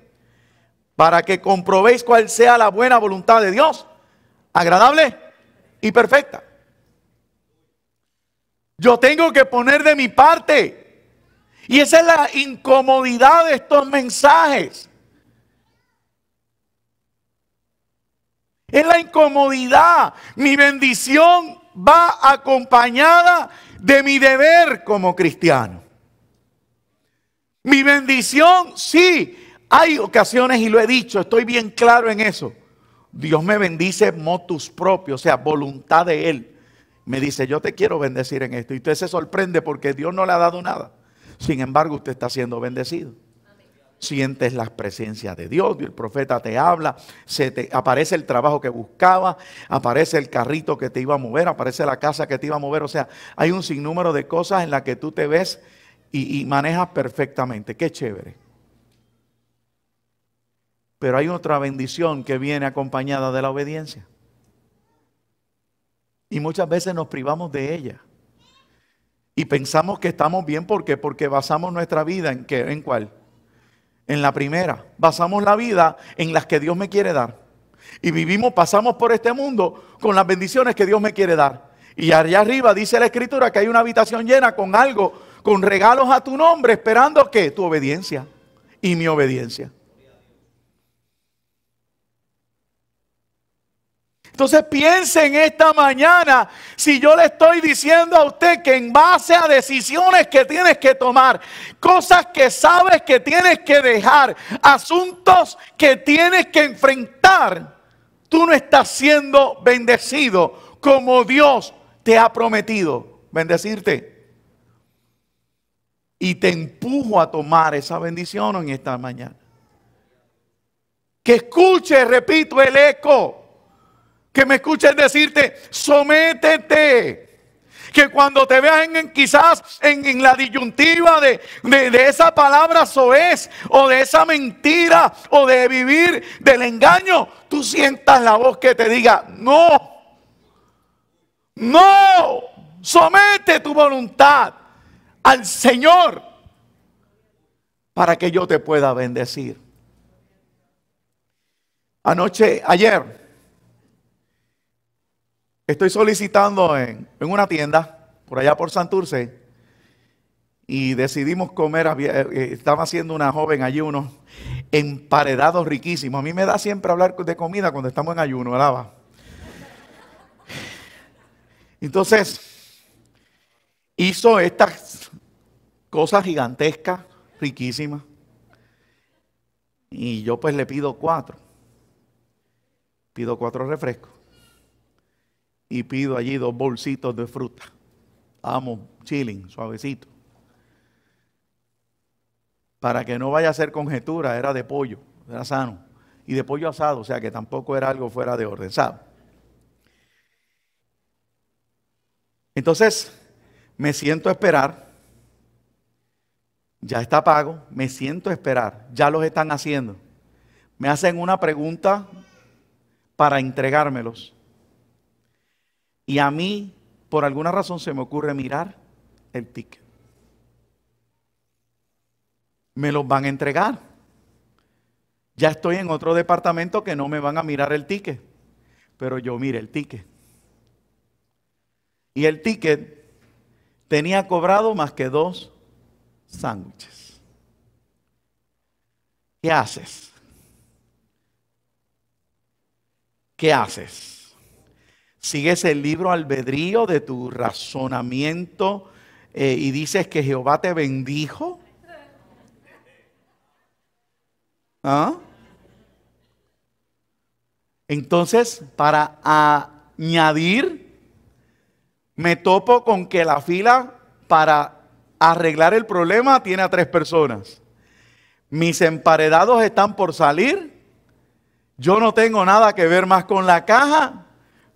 para que comprobéis cuál sea la buena voluntad de Dios, agradable y perfecta. Yo tengo que poner de mi parte. Y esa es la incomodidad de estos mensajes. Es la incomodidad. Mi bendición va acompañada de mi deber como cristiano. Mi bendición, sí, hay ocasiones, y lo he dicho, estoy bien claro en eso. Dios me bendice motus propio, o sea, voluntad de Él me dice, yo te quiero bendecir en esto. Y usted se sorprende porque Dios no le ha dado nada. Sin embargo, usted está siendo bendecido. Sientes la presencia de Dios, el profeta te habla, se te aparece el trabajo que buscaba, aparece el carrito que te iba a mover, aparece la casa que te iba a mover. O sea, hay un sinnúmero de cosas en las que tú te ves y, y manejas perfectamente. Qué chévere. Pero hay otra bendición que viene acompañada de la obediencia. Y muchas veces nos privamos de ella. Y pensamos que estamos bien ¿por porque basamos nuestra vida en qué, en cuál? En la primera. Basamos la vida en las que Dios me quiere dar. Y vivimos, pasamos por este mundo con las bendiciones que Dios me quiere dar. Y allá arriba dice la escritura que hay una habitación llena con algo, con regalos a tu nombre, esperando que tu obediencia y mi obediencia. Entonces piensen esta mañana, si yo le estoy diciendo a usted que en base a decisiones que tienes que tomar, cosas que sabes que tienes que dejar, asuntos que tienes que enfrentar, tú no estás siendo bendecido como Dios te ha prometido bendecirte. Y te empujo a tomar esa bendición en esta mañana. Que escuche, repito, el eco que me escuchen decirte, sométete. Que cuando te veas quizás en, la disyuntiva de, de, de, esa palabra soez o de esa mentira o de vivir del engaño, tú sientas la voz que te diga, no, no, somete tu voluntad al Señor para que yo te pueda bendecir. Anoche, ayer, estoy solicitando en, una tienda, por allá por Santurce, y decidimos comer, eh, eh, estaba haciendo una joven ayuno, emparedados riquísimos. A mí me da siempre hablar de comida cuando estamos en ayuno, ¿verdad? Entonces, hizo estas cosas gigantescas, riquísimas. Y yo pues le pido cuatro. Pido cuatro refrescos y pido allí dos bolsitos de fruta. Vamos, chilling, suavecito. Para que no vaya a ser conjetura, era de pollo, era sano. Y de pollo asado, o sea que tampoco era algo fuera de orden, ¿sabes? Entonces, me siento a esperar. Ya está pago, me siento a esperar. Ya los están haciendo. Me hacen una pregunta para entregármelos. Y a mí, por alguna razón, se me ocurre mirar el ticket. Me los van a entregar. Ya estoy en otro departamento que no me van a mirar el ticket. Pero yo mire el ticket. Y el ticket tenía cobrado más que dos sándwiches. ¿Qué haces? ¿Qué haces? sigues el libro albedrío de tu razonamiento eh, y dices que Jehová te bendijo. ¿Ah? Entonces, para añadir, me topo con que la fila para arreglar el problema tiene a tres personas. Mis emparedados están por salir. Yo no tengo nada que ver más con la caja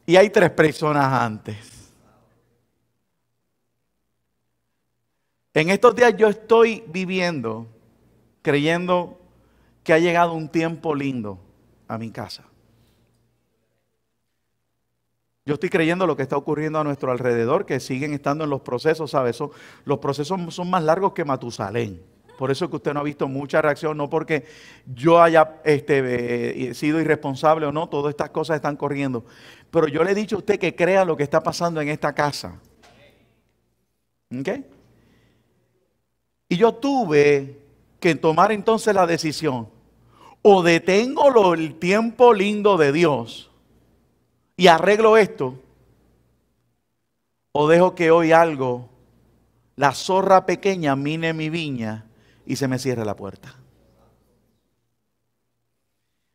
y hay tres personas antes. En estos días yo estoy viviendo creyendo que ha llegado un tiempo lindo a mi casa. Yo estoy creyendo lo que está ocurriendo a nuestro alrededor, que siguen estando en los procesos, ¿sabes? Son, los procesos son más largos que Matusalén. Por eso que usted no ha visto mucha reacción, no porque yo haya este, eh, sido irresponsable o no, todas estas cosas están corriendo. Pero yo le he dicho a usted que crea lo que está pasando en esta casa. ¿Ok? Y yo tuve que tomar entonces la decisión. O detengo el tiempo lindo de Dios y arreglo esto. O dejo que hoy algo, la zorra pequeña, mine mi viña y se me cierre la puerta.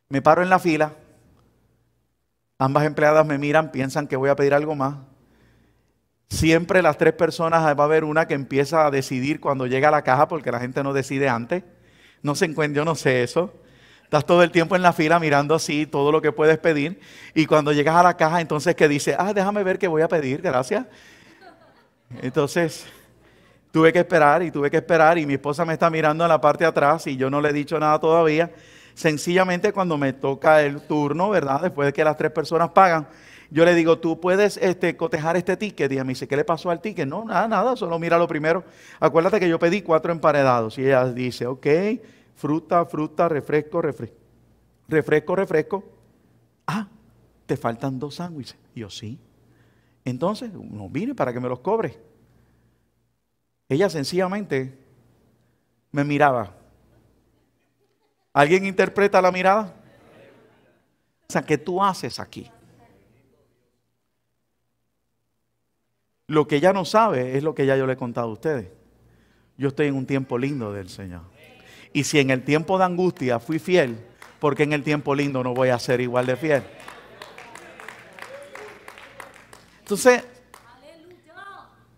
Me paro en la fila Ambas empleadas me miran, piensan que voy a pedir algo más. Siempre las tres personas va a haber una que empieza a decidir cuando llega a la caja porque la gente no decide antes. No se encuentra, yo no sé eso. Estás todo el tiempo en la fila mirando así todo lo que puedes pedir. Y cuando llegas a la caja, entonces que dice, ah, déjame ver qué voy a pedir, gracias. Entonces, tuve que esperar y tuve que esperar. Y mi esposa me está mirando en la parte de atrás y yo no le he dicho nada todavía. Sencillamente cuando me toca el turno, ¿verdad? Después de que las tres personas pagan, yo le digo, tú puedes este, cotejar este ticket. Y me dice, ¿qué le pasó al ticket? No, nada, nada, solo mira lo primero. Acuérdate que yo pedí cuatro emparedados. Y ella dice, ok, fruta, fruta, refresco, refresco, refresco, refresco. Ah, te faltan dos sándwiches. yo sí. Entonces, no vine para que me los cobre. Ella sencillamente me miraba ¿Alguien interpreta la mirada? O sea, ¿qué tú haces aquí? Lo que ya no sabe es lo que ya yo le he contado a ustedes. Yo estoy en un tiempo lindo del Señor. Y si en el tiempo de angustia fui fiel, porque en el tiempo lindo no voy a ser igual de fiel? Entonces,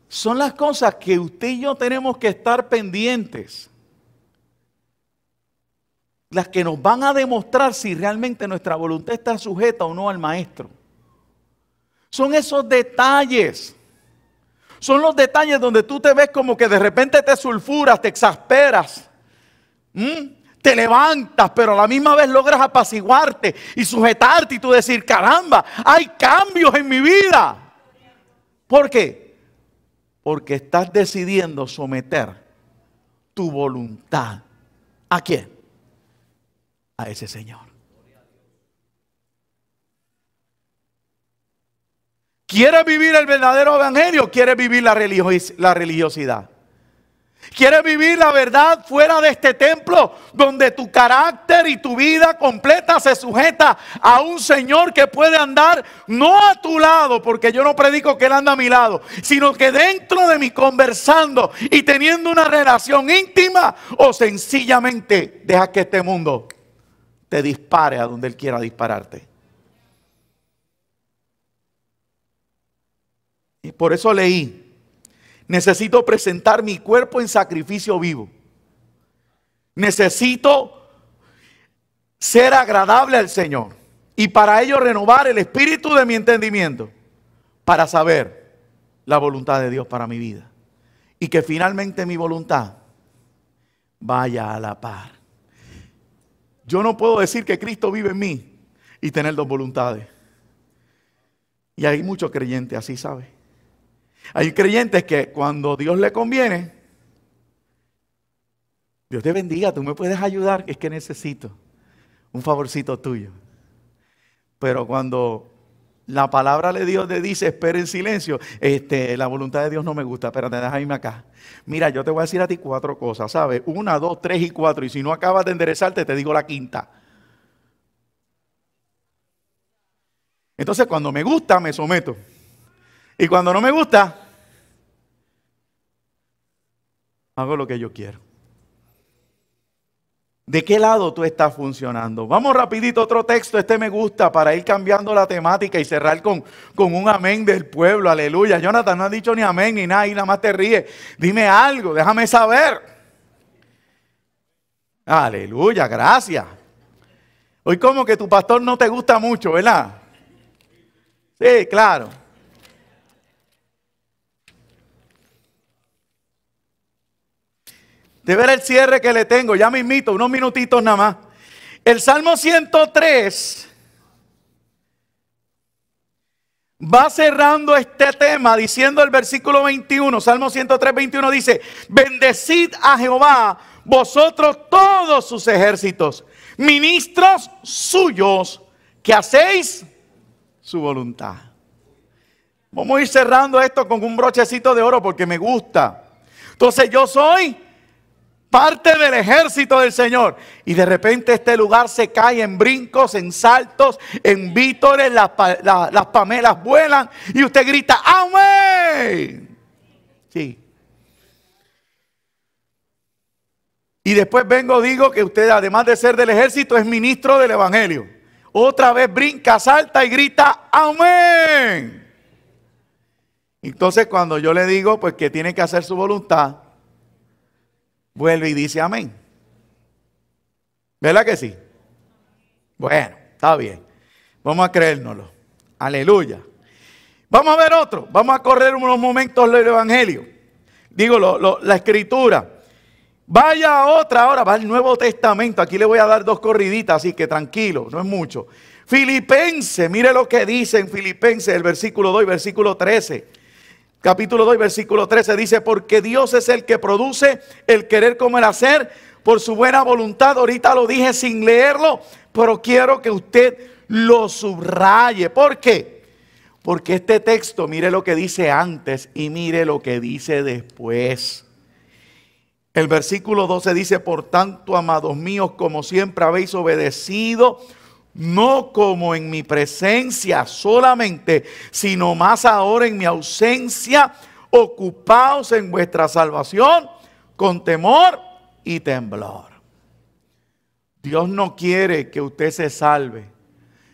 son las cosas que usted y yo tenemos que estar pendientes las que nos van a demostrar si realmente nuestra voluntad está sujeta o no al maestro. Son esos detalles. Son los detalles donde tú te ves como que de repente te sulfuras, te exasperas, te levantas, pero a la misma vez logras apaciguarte y sujetarte y tú decir, caramba, hay cambios en mi vida. ¿Por qué? Porque estás decidiendo someter tu voluntad. ¿A quién? ese Señor. quiere vivir el verdadero evangelio? quiere vivir la, religiosidad? quiere vivir la verdad fuera de este templo donde tu carácter y tu vida completa se sujeta a un Señor que puede andar no a tu lado, porque yo no predico que Él anda a mi lado, sino que dentro de mí conversando y teniendo una relación íntima o sencillamente deja que este mundo te dispare a donde Él quiera dispararte. Y por eso leí, necesito presentar mi cuerpo en sacrificio vivo. Necesito ser agradable al Señor y para ello renovar el espíritu de mi entendimiento para saber la voluntad de Dios para mi vida y que finalmente mi voluntad vaya a la par yo no puedo decir que Cristo vive en mí y tener dos voluntades. Y hay muchos creyentes así, ¿sabe? Hay creyentes que cuando Dios le conviene, Dios te bendiga, tú me puedes ayudar, es que necesito un favorcito tuyo. Pero cuando la palabra de Dios le dice, espera en silencio. Este, la voluntad de Dios no me gusta, pero espérate, irme acá. Mira, yo te voy a decir a ti cuatro cosas, ¿sabes? Una, dos, tres y cuatro. Y si no acabas de enderezarte, te digo la quinta. Entonces, cuando me gusta, me someto. Y cuando no me gusta, hago lo que yo quiero. ¿De qué lado tú estás funcionando? Vamos rapidito, otro texto, este me gusta, para ir cambiando la temática y cerrar con, con un amén del pueblo, aleluya. Jonathan no ha dicho ni amén ni nada, y nada más te ríe. Dime algo, déjame saber. Aleluya, gracias. Hoy como que tu pastor no te gusta mucho, ¿verdad? Sí, claro. De ver el cierre que le tengo, ya me invito, unos minutitos nada más. El Salmo 103 va cerrando este tema diciendo el versículo 21, Salmo 103, 21 dice, bendecid a Jehová vosotros todos sus ejércitos, ministros suyos, que hacéis su voluntad. Vamos a ir cerrando esto con un brochecito de oro porque me gusta. Entonces yo soy parte del ejército del Señor. Y de repente este lugar se cae en brincos, en saltos, en vítores, las, pamelas vuelan y usted grita, amén. Sí. Y después vengo, digo que usted, además de ser del ejército, es ministro del Evangelio. Otra vez brinca, salta y grita, amén. Entonces cuando yo le digo, pues que tiene que hacer su voluntad, vuelve y dice amén. ¿Verdad que sí? Bueno, está bien. Vamos a creérnoslo. Aleluya. Vamos a ver otro. Vamos a correr unos momentos del Evangelio. Digo, la escritura. Vaya a otra ahora, va al Nuevo Testamento. Aquí le voy a dar dos corriditas, así que tranquilo, no es mucho. Filipense, mire lo que dice en Filipense, el versículo 2 y versículo 13 capítulo 2, versículo 13 dice, porque Dios es el que produce el querer como el hacer por su buena voluntad. Ahorita lo dije sin leerlo, pero quiero que usted lo subraye. ¿Por qué? Porque este texto, mire lo que dice antes y mire lo que dice después. El versículo 12 dice, por tanto, amados míos, como siempre habéis obedecido, no como en mi presencia solamente, sino más ahora en mi ausencia, ocupaos en vuestra salvación con temor y temblor. Dios no quiere que usted se salve,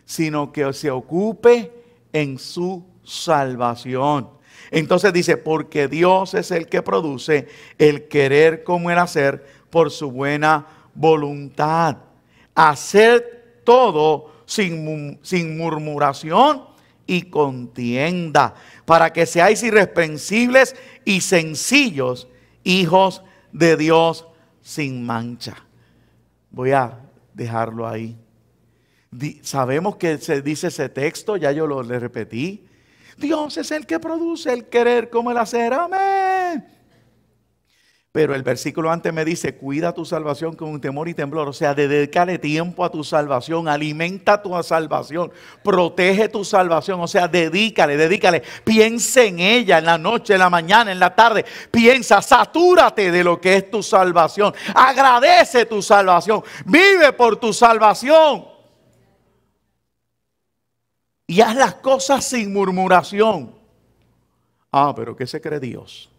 sino que se ocupe en su salvación. Entonces dice, porque Dios es el que produce el querer como el hacer por su buena voluntad. Hacer todo sin, sin murmuración y contienda, para que seáis irreprensibles y sencillos, hijos de Dios sin mancha. Voy a dejarlo ahí. sabemos que se dice ese texto, ya yo lo le repetí. Dios es el que produce el querer como el hacer. Amén. Pero el versículo antes me dice, cuida tu salvación con un temor y temblor. O sea, dedícale tiempo a tu salvación, alimenta tu salvación, protege tu salvación. O sea, dedícale, dedícale. Piensa en ella en la noche, en la mañana, en la tarde. Piensa, satúrate de lo que es tu salvación. Agradece tu salvación. Vive por tu salvación. Y haz las cosas sin murmuración. Ah, pero ¿qué se cree Dios?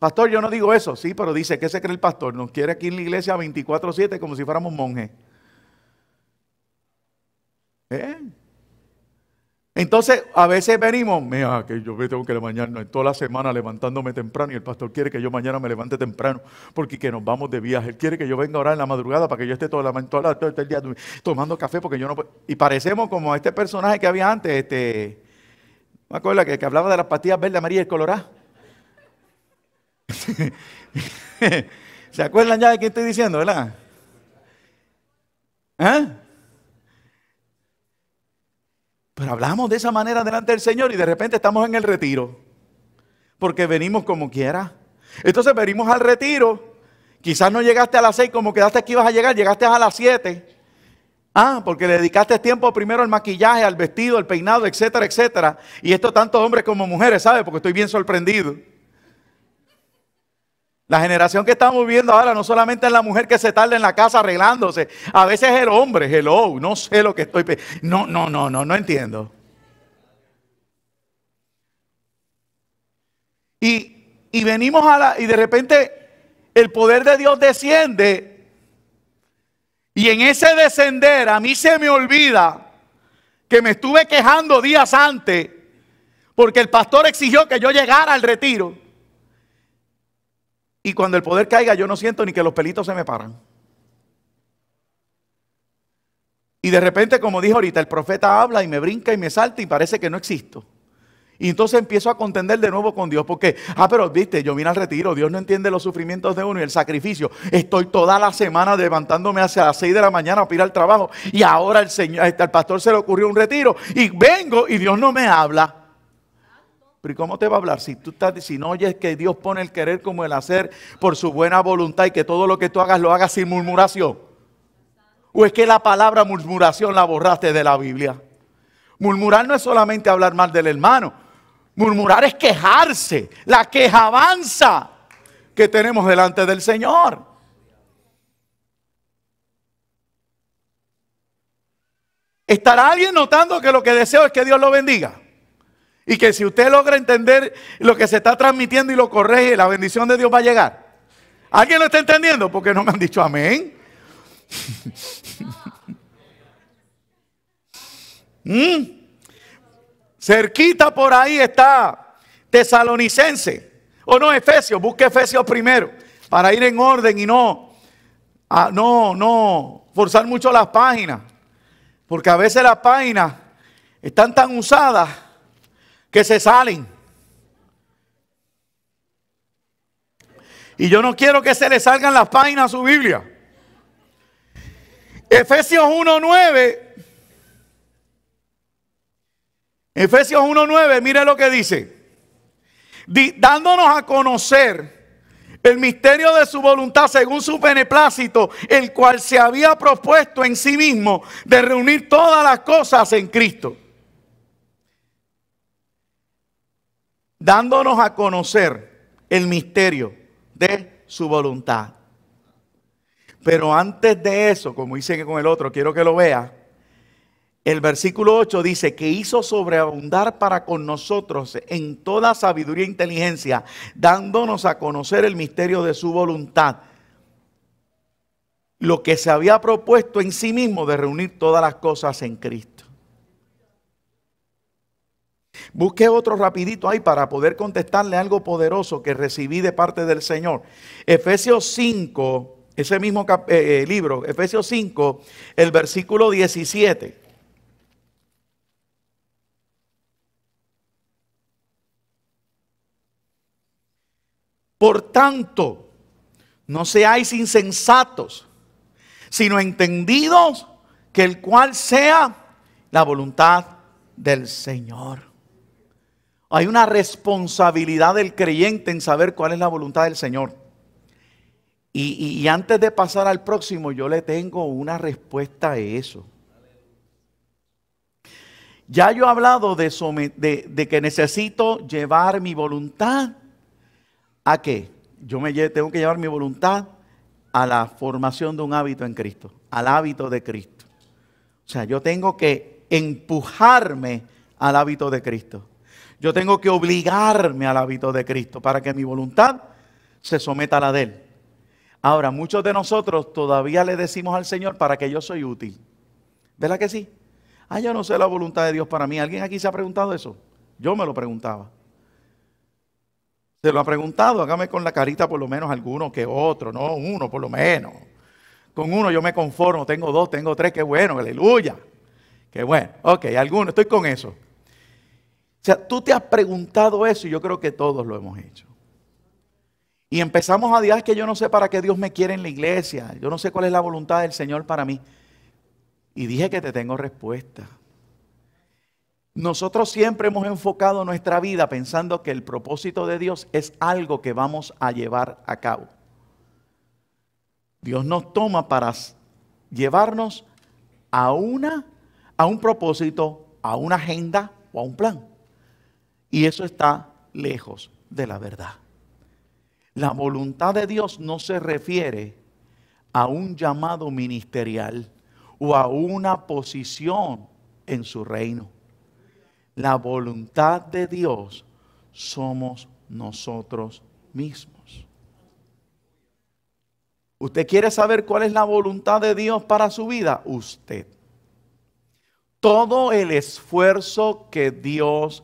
Pastor, yo no digo eso, sí, pero dice, ¿qué se cree el pastor? Nos quiere aquí en la iglesia 24/7 como si fuéramos monjes. ¿Eh? Entonces, a veces venimos, mira, que yo tengo que mañana, toda la semana levantándome temprano y el pastor quiere que yo mañana me levante temprano porque que nos vamos de viaje. Él quiere que yo venga ahora en la madrugada para que yo esté todo el día tomando café porque yo no Y parecemos como este personaje que había antes, este, me acuerdo que, hablaba de las pastillas verde, amarillas y coloradas? ¿Se acuerdan ya de qué estoy diciendo, verdad? ¿Ah? Pero hablamos de esa manera delante del Señor y de repente estamos en el retiro. Porque venimos como quiera. Entonces venimos al retiro. Quizás no llegaste a las seis como quedaste que ibas a llegar, llegaste a las siete. Ah, porque le dedicaste tiempo primero al maquillaje, al vestido, al peinado, etcétera, etcétera. Y esto tanto hombres como mujeres, ¿sabe? Porque estoy bien sorprendido. La generación que estamos viendo ahora no solamente es la mujer que se tarda en la casa arreglándose, a veces es el hombre, hello, no sé lo que estoy No, no, no, no, no entiendo. Y, y venimos a la, y de repente el poder de Dios desciende. Y en ese descender a mí se me olvida que me estuve quejando días antes porque el pastor exigió que yo llegara al retiro. Y cuando el poder caiga, yo no siento ni que los pelitos se me paran. Y de repente, como dijo ahorita, el profeta habla y me brinca y me salta y parece que no existo. Y entonces empiezo a contender de nuevo con Dios, porque, ah, pero viste, yo vine al retiro, Dios no entiende los sufrimientos de uno y el sacrificio. Estoy toda la semana levantándome hacia las 6 de la mañana para ir al trabajo y ahora el, señor, al pastor se le ocurrió un retiro y vengo y Dios no me habla. Pero ¿cómo te va a hablar si tú estás, si no oyes que Dios pone el querer como el hacer por su buena voluntad y que todo lo que tú hagas lo hagas sin murmuración? ¿O es que la palabra murmuración la borraste de la Biblia? Murmurar no es solamente hablar mal del hermano. Murmurar es quejarse, la queja avanza que tenemos delante del Señor. ¿Estará alguien notando que lo que deseo es que Dios lo bendiga? Y que si usted logra entender lo que se está transmitiendo y lo corrige, la bendición de Dios va a llegar. ¿Alguien lo está entendiendo? Porque no me han dicho amén. Mm. Cerquita por ahí está Tesalonicense. O no, Efesios. Busque Efesios primero. Para ir en orden y no, no, no forzar mucho las páginas. Porque a veces las páginas están tan usadas que se salen. Y yo no quiero que se le salgan las páginas a su Biblia. Efesios 1.9. Efesios 1.9, mire lo que dice. Dándonos a conocer el misterio de su voluntad según su beneplácito, el cual se había propuesto en sí mismo de reunir todas las cosas en Cristo. dándonos a conocer el misterio de su voluntad. Pero antes de eso, como dice que con el otro, quiero que lo vea. El versículo 8 dice que hizo sobreabundar para con nosotros en toda sabiduría e inteligencia, dándonos a conocer el misterio de su voluntad. Lo que se había propuesto en sí mismo de reunir todas las cosas en Cristo. Busqué otro rapidito ahí para poder contestarle algo poderoso que recibí de parte del Señor. Efesios 5, ese mismo eh, eh, libro, Efesios 5, el versículo 17. Por tanto, no seáis insensatos, sino entendidos que el cual sea la voluntad del Señor. Hay una responsabilidad del creyente en saber cuál es la voluntad del Señor. Y, antes de pasar al próximo, yo le tengo una respuesta a eso. Ya yo he hablado de, que necesito llevar mi voluntad a qué? Yo me tengo que llevar mi voluntad a la formación de un hábito en Cristo, al hábito de Cristo. O sea, yo tengo que empujarme al hábito de Cristo. Yo tengo que obligarme al hábito de Cristo para que mi voluntad se someta a la de Él. Ahora, muchos de nosotros todavía le decimos al Señor para que yo soy útil. ¿Verdad que sí? Ah, yo no sé la voluntad de Dios para mí. ¿Alguien aquí se ha preguntado eso? Yo me lo preguntaba. Se lo ha preguntado, hágame con la carita por lo menos alguno que otro, no uno por lo menos. Con uno yo me conformo, tengo dos, tengo tres, qué bueno, aleluya. Qué bueno. Ok, alguno, estoy con eso. O sea, tú te has preguntado eso y yo creo que todos lo hemos hecho. Y empezamos a decir, ah, que yo no sé para qué Dios me quiere en la iglesia, yo no sé cuál es la voluntad del Señor para mí. Y dije que te tengo respuesta. Nosotros siempre hemos enfocado nuestra vida pensando que el propósito de Dios es algo que vamos a llevar a cabo. Dios nos toma para llevarnos a una a un propósito, a una agenda o a un plan. Y eso está lejos de la verdad. La voluntad de Dios no se refiere a un llamado ministerial o a una posición en su reino. La voluntad de Dios somos nosotros mismos. ¿Usted quiere saber cuál es la voluntad de Dios para su vida? Usted. Todo el esfuerzo que Dios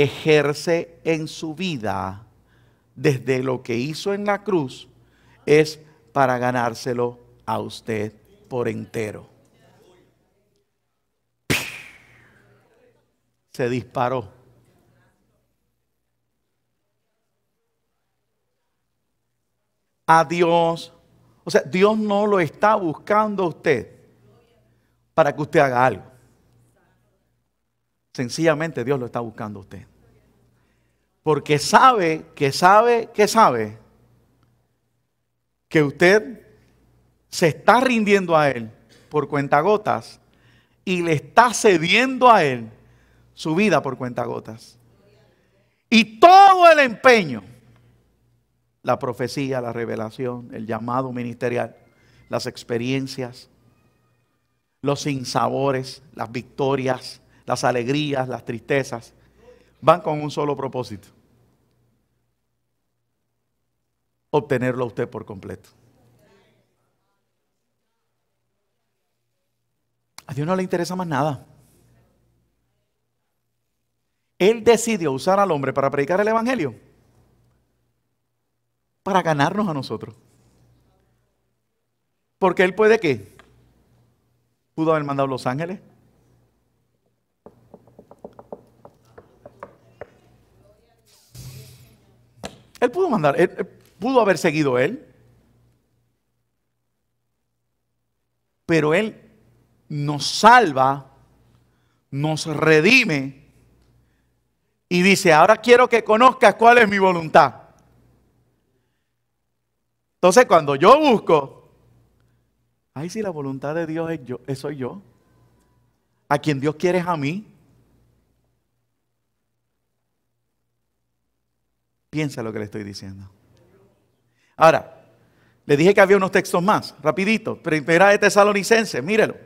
ejerce en su vida desde lo que hizo en la cruz es para ganárselo a usted por entero. Se disparó. A Dios, o sea, Dios no lo está buscando a usted para que usted haga algo. Sencillamente Dios lo está buscando a usted. Porque sabe, que sabe, que sabe, que usted se está rindiendo a Él por cuentagotas y le está cediendo a Él su vida por cuentagotas. Y todo el empeño, la profecía, la revelación, el llamado ministerial, las experiencias, los sinsabores, las victorias, las alegrías, las tristezas, van con un solo propósito. Obtenerlo a usted por completo. A Dios no le interesa más nada. Él decidió usar al hombre para predicar el Evangelio, para ganarnos a nosotros. Porque Él puede que Pudo haber mandado los ángeles, Él pudo mandar, él, pudo haber seguido él. Pero él nos salva, nos redime y dice, ahora quiero que conozcas cuál es mi voluntad. Entonces cuando yo busco, ay si la voluntad de Dios es yo, soy yo. A quien Dios quiere es a mí. Piensa lo que le estoy diciendo. Ahora, le dije que había unos textos más, rapidito. Primera de Tesalonicense, mírelo.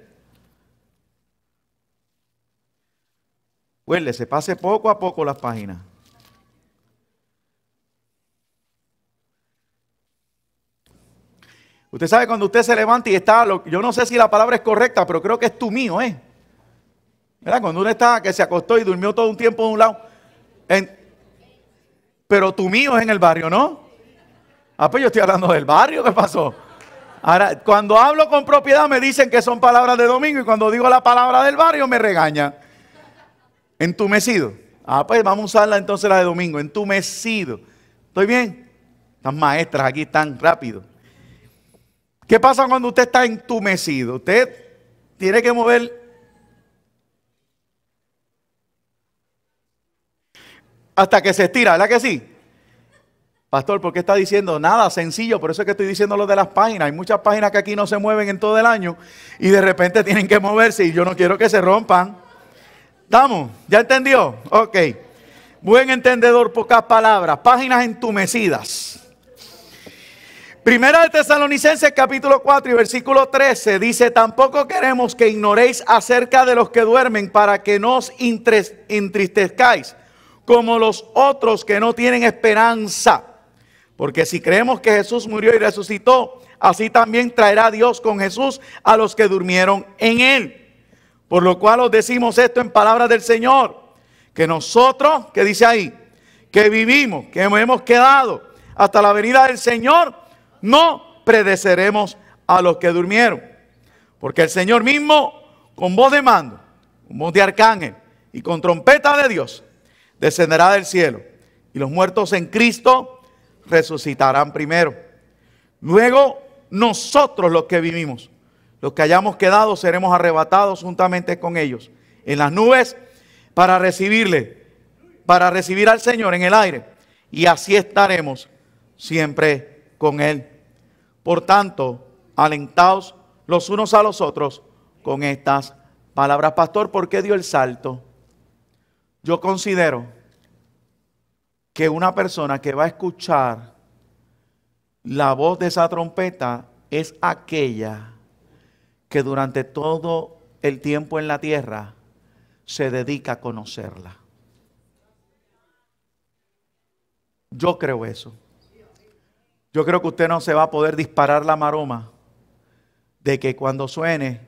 Huele, se pase poco a poco las páginas. Usted sabe cuando usted se levanta y está, yo no sé si la palabra es correcta, pero creo que es tu mío, ¿eh? ¿Verdad? Cuando uno está, que se acostó y durmió todo un tiempo de un lado, pero tu mío es en el barrio, ¿no? Ah, pues yo estoy hablando del barrio, ¿qué pasó? Ahora, cuando hablo con propiedad me dicen que son palabras de domingo y cuando digo la palabra del barrio me regaña. Entumecido. Ah, pues vamos a usarla entonces la de domingo. Entumecido. ¿Estoy bien? Las maestras aquí están rápido. ¿Qué pasa cuando usted está entumecido? Usted tiene que mover Hasta que se estira, ¿verdad que sí? Pastor, ¿por qué está diciendo nada? Sencillo, por eso es que estoy diciendo lo de las páginas. Hay muchas páginas que aquí no se mueven en todo el año y de repente tienen que moverse y yo no quiero que se rompan. ¿Estamos? ¿Ya entendió? Ok. Buen entendedor, pocas palabras. Páginas entumecidas. Primera de Tesalonicenses capítulo 4 y versículo 13 dice, tampoco queremos que ignoréis acerca de los que duermen para que no os entristezcáis como los otros que no tienen esperanza. Porque si creemos que Jesús murió y resucitó, así también traerá Dios con Jesús a los que durmieron en él. Por lo cual os decimos esto en palabras del Señor, que nosotros, que dice ahí, que vivimos, que hemos quedado hasta la venida del Señor, no predeceremos a los que durmieron. Porque el Señor mismo, con voz de mando, con voz de arcángel y con trompeta de Dios, descenderá del cielo. Y los muertos en Cristo resucitarán primero. Luego nosotros los que vivimos, los que hayamos quedado, seremos arrebatados juntamente con ellos en las nubes para recibirle, para recibir al Señor en el aire. Y así estaremos siempre con Él. Por tanto, alentaos los unos a los otros con estas palabras. Pastor, ¿por qué dio el salto? Yo considero que una persona que va a escuchar la voz de esa trompeta es aquella que durante todo el tiempo en la tierra se dedica a conocerla. Yo creo eso. Yo creo que usted no se va a poder disparar la maroma de que cuando suene,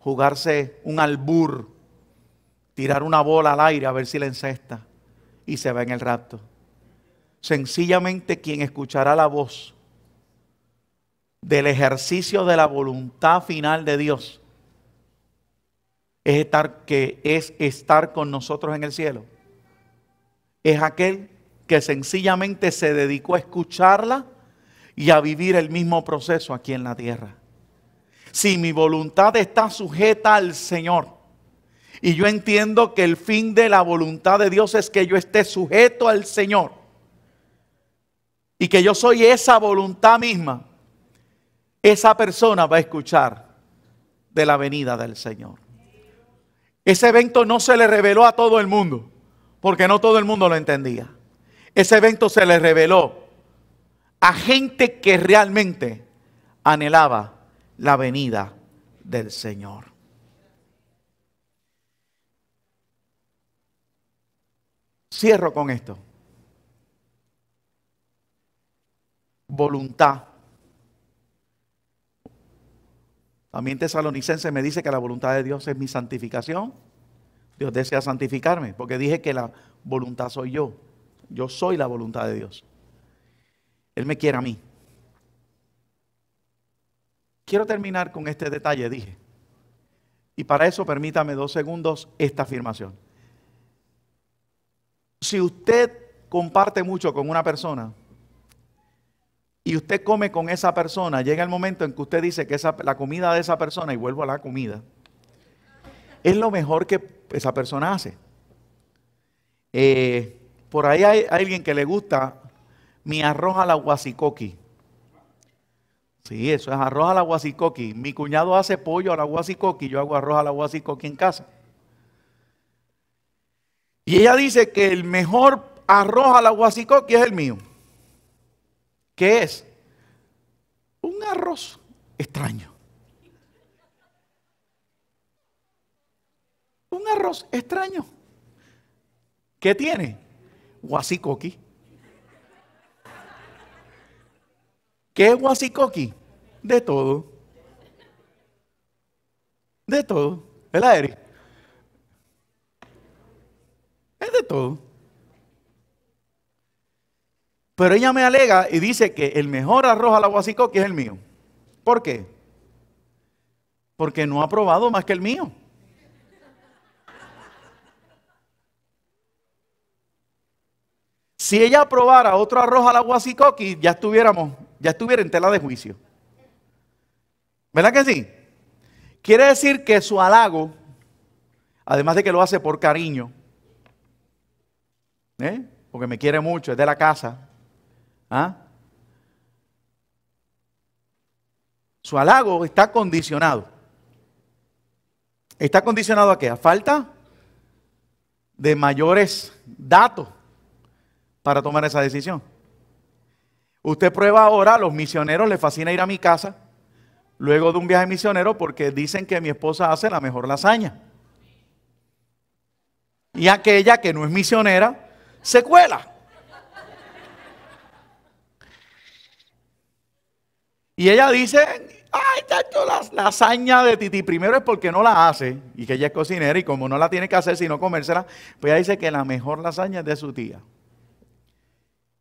jugarse un albur tirar una bola al aire a ver si la encesta y se va en el rapto. Sencillamente quien escuchará la voz del ejercicio de la voluntad final de Dios es estar que es estar con nosotros en el cielo. Es aquel que sencillamente se dedicó a escucharla y a vivir el mismo proceso aquí en la tierra. Si mi voluntad está sujeta al Señor, y yo entiendo que el fin de la voluntad de Dios es que yo esté sujeto al Señor. Y que yo soy esa voluntad misma. Esa persona va a escuchar de la venida del Señor. Ese evento no se le reveló a todo el mundo, porque no todo el mundo lo entendía. Ese evento se le reveló a gente que realmente anhelaba la venida del Señor. Cierro con esto. Voluntad. También tesalonicense me dice que la voluntad de Dios es mi santificación. Dios desea santificarme, porque dije que la voluntad soy yo. Yo soy la voluntad de Dios. Él me quiere a mí. Quiero terminar con este detalle, dije. Y para eso permítame dos segundos esta afirmación. Si usted comparte mucho con una persona y usted come con esa persona, llega el momento en que usted dice que la comida de esa persona, y vuelvo a la comida, es lo mejor que esa persona hace. Eh, por ahí hay alguien que le gusta mi arroz a la guasicoqui. Sí, eso es arroz a la guasicoqui. Mi cuñado hace pollo a la guasicoqui, yo hago arroz a la guasicoqui en casa. Y ella dice que el mejor arroz a la es el mío. ¿Qué es? Un arroz extraño. Un arroz extraño. ¿Qué tiene? Guasicoqui. ¿Qué es guasicoqui? De todo. De todo. El aire de todo. Pero ella me alega y dice que el mejor arroz al la es el mío. ¿Por qué? Porque no ha probado más que el mío. Si ella probara otro arroz al la ya estuviéramos, ya estuviera en tela de juicio. ¿Verdad que sí? Quiere decir que su halago, además de que lo hace por cariño, ¿Eh? porque me quiere mucho, es de la casa. ¿Ah? Su halago está condicionado. ¿Está condicionado a qué? A falta de mayores datos para tomar esa decisión. Usted prueba ahora, a los misioneros les fascina ir a mi casa luego de un viaje misionero porque dicen que mi esposa hace la mejor lasaña. Y aquella que no es misionera Secuela. Y ella dice, ay, tanto la, lasaña de Titi primero es porque no la hace y que ella es cocinera y como no la tiene que hacer sino comérsela, pues ella dice que la mejor lasaña es de su tía.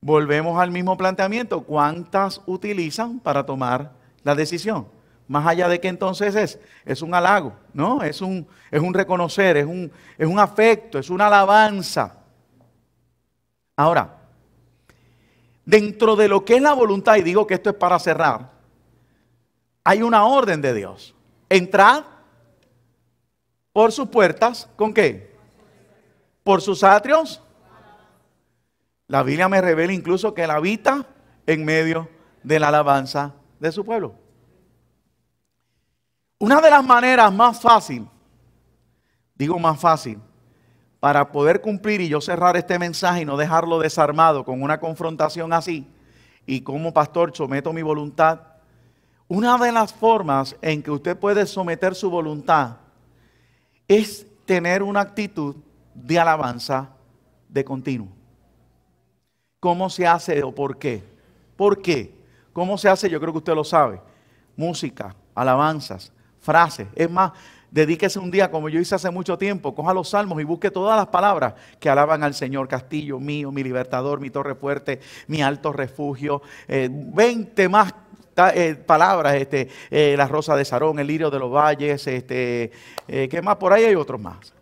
Volvemos al mismo planteamiento, ¿cuántas utilizan para tomar la decisión? Más allá de que entonces es, es un halago, ¿no? Es un, es un reconocer, es un, es un afecto, es una alabanza. Ahora, dentro de lo que es la voluntad, y digo que esto es para cerrar, hay una orden de Dios. Entrad por sus puertas, ¿con qué? Por sus atrios. La Biblia me revela incluso que Él habita en medio de la alabanza de su pueblo. Una de las maneras más fácil, digo más fácil, para poder cumplir y yo cerrar este mensaje y no dejarlo desarmado con una confrontación así, y como pastor someto mi voluntad, una de las formas en que usted puede someter su voluntad es tener una actitud de alabanza de continuo. ¿Cómo se hace o por qué? ¿Por qué? ¿Cómo se hace? Yo creo que usted lo sabe. Música, alabanzas, frases. Es más, Dedíquese un día, como yo hice hace mucho tiempo, coja los salmos y busque todas las palabras que alaban al Señor, castillo mío, mi libertador, mi torre fuerte, mi alto refugio. Eh, 20 más eh, palabras, este, eh, la rosa de Sarón, el lirio de los valles, este, eh, ¿qué más? Por ahí hay otros más.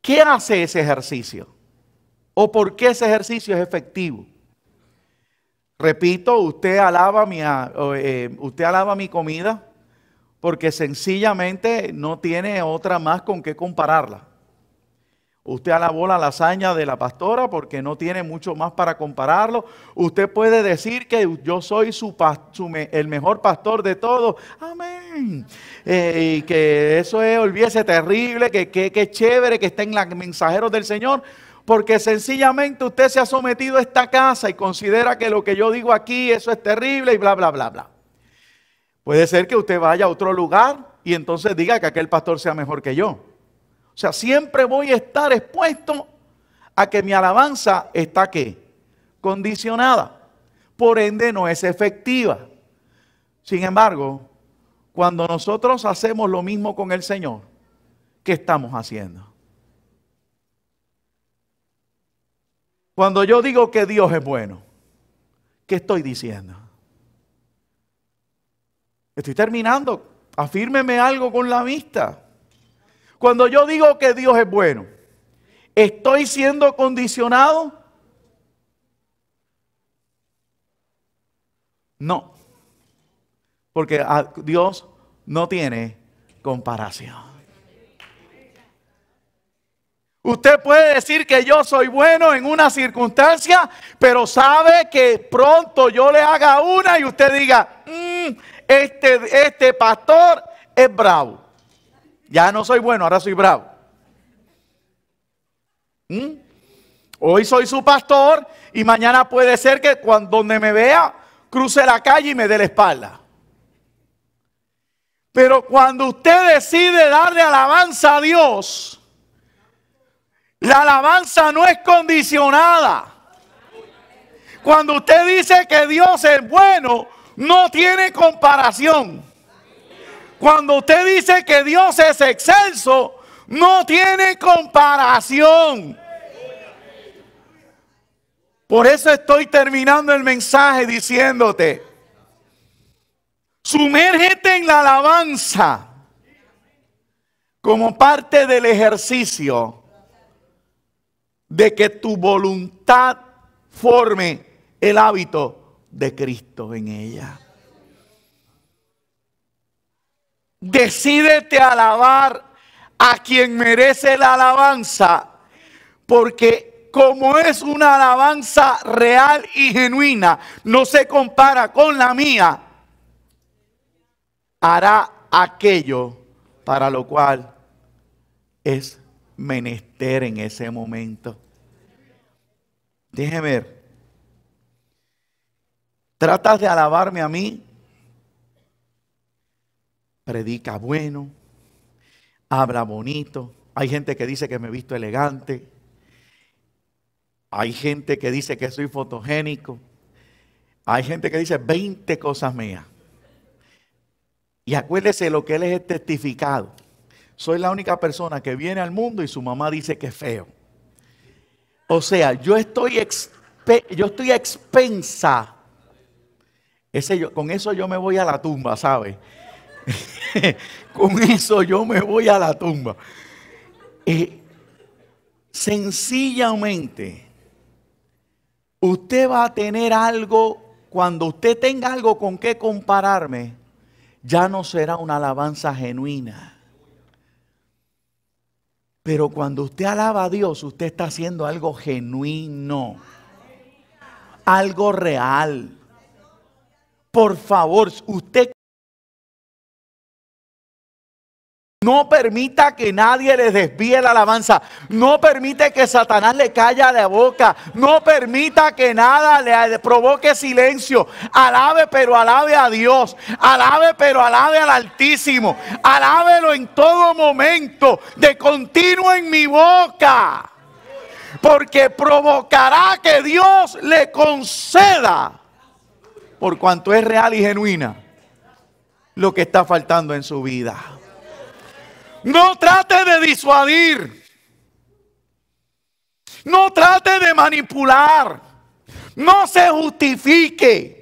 ¿Qué hace ese ejercicio? ¿O por qué ese ejercicio es efectivo? Repito, usted alaba mi, usted alaba mi comida, porque sencillamente no tiene otra más con qué compararla. Usted alabó la lasaña de la pastora porque no tiene mucho más para compararlo. Usted puede decir que yo soy su, el mejor pastor de todos. Amén. Eh, y que eso es, olvídese, terrible, que, que, que chévere que estén los mensajeros del Señor. Porque sencillamente usted se ha sometido a esta casa y considera que lo que yo digo aquí, eso es terrible y bla, bla, bla, bla. Puede ser que usted vaya a otro lugar y entonces diga que aquel pastor sea mejor que yo. O sea, siempre voy a estar expuesto a que mi alabanza está qué? Condicionada. Por ende no es efectiva. Sin embargo, cuando nosotros hacemos lo mismo con el Señor, ¿qué estamos haciendo? Cuando yo digo que Dios es bueno, ¿qué estoy diciendo? Estoy terminando. Afírmeme algo con la vista. Cuando yo digo que Dios es bueno, estoy siendo condicionado. No, porque a Dios no tiene comparación. Usted puede decir que yo soy bueno en una circunstancia, pero sabe que pronto yo le haga una y usted diga, mm, este, este pastor es bravo. Ya no soy bueno, ahora soy bravo. ¿Mm? Hoy soy su pastor y mañana puede ser que cuando donde me vea cruce la calle y me dé la espalda. Pero cuando usted decide darle alabanza a Dios, la alabanza no es condicionada. Cuando usted dice que Dios es bueno, no tiene comparación. Cuando usted dice que Dios es excelso, no tiene comparación. Por eso estoy terminando el mensaje diciéndote, sumérgete en la alabanza como parte del ejercicio de que tu voluntad forme el hábito de Cristo en ella. Decídete alabar a quien merece la alabanza, porque como es una alabanza real y genuina, no se compara con la mía, hará aquello para lo cual es menester en ese momento. Déjeme ver. Tratas de alabarme a mí. Predica bueno. Habla bonito. Hay gente que dice que me he visto elegante. Hay gente que dice que soy fotogénico. Hay gente que dice 20 cosas mías. Y acuérdese lo que les he testificado. Soy la única persona que viene al mundo y su mamá dice que es feo. O sea, yo estoy, yo estoy expensa con eso yo me voy a la tumba, ¿sabe? con eso yo me voy a la tumba. Eh, sencillamente, usted va a tener algo, cuando usted tenga algo con qué compararme, ya no será una alabanza genuina. Pero cuando usted alaba a Dios, usted está haciendo algo genuino, algo real. Por favor, usted No permita que nadie le desvíe la alabanza. No permite que Satanás le calla la boca. No permita que nada le provoque silencio. Alabe, pero alabe a Dios. Alabe, pero alabe al Altísimo. Alábelo en todo momento, de continuo en mi boca. Porque provocará que Dios le conceda por cuanto es real y genuina lo que está faltando en su vida. No trate de disuadir. No trate de manipular. No se justifique.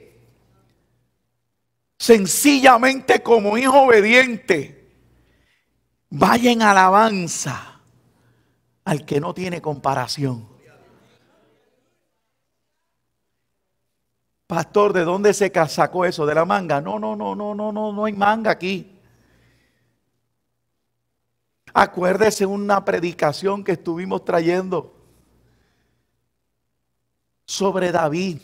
Sencillamente como hijo obediente, vaya en alabanza al que no tiene comparación. Pastor, ¿de dónde se sacó eso? ¿De la manga? No, no, no, no, no, no, no hay manga aquí. Acuérdese una predicación que estuvimos trayendo sobre David.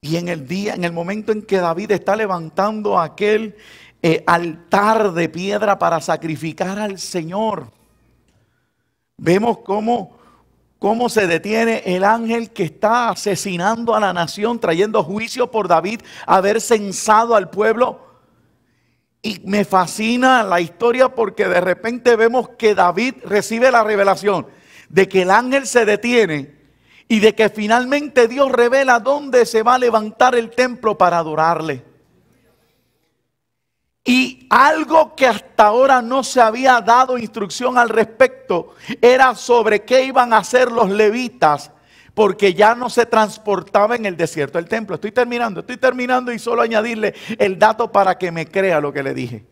Y en el día, en el momento en que David está levantando aquel eh, altar de piedra para sacrificar al Señor, vemos cómo cómo se detiene el ángel que está asesinando a la nación, trayendo juicio por David haber censado al pueblo. Y me fascina la historia porque de repente vemos que David recibe la revelación de que el ángel se detiene y de que finalmente Dios revela dónde se va a levantar el templo para adorarle. Y algo que hasta ahora no se había dado instrucción al respecto era sobre qué iban a hacer los levitas, porque ya no se transportaba en el desierto el templo. Estoy terminando, estoy terminando y solo añadirle el dato para que me crea lo que le dije.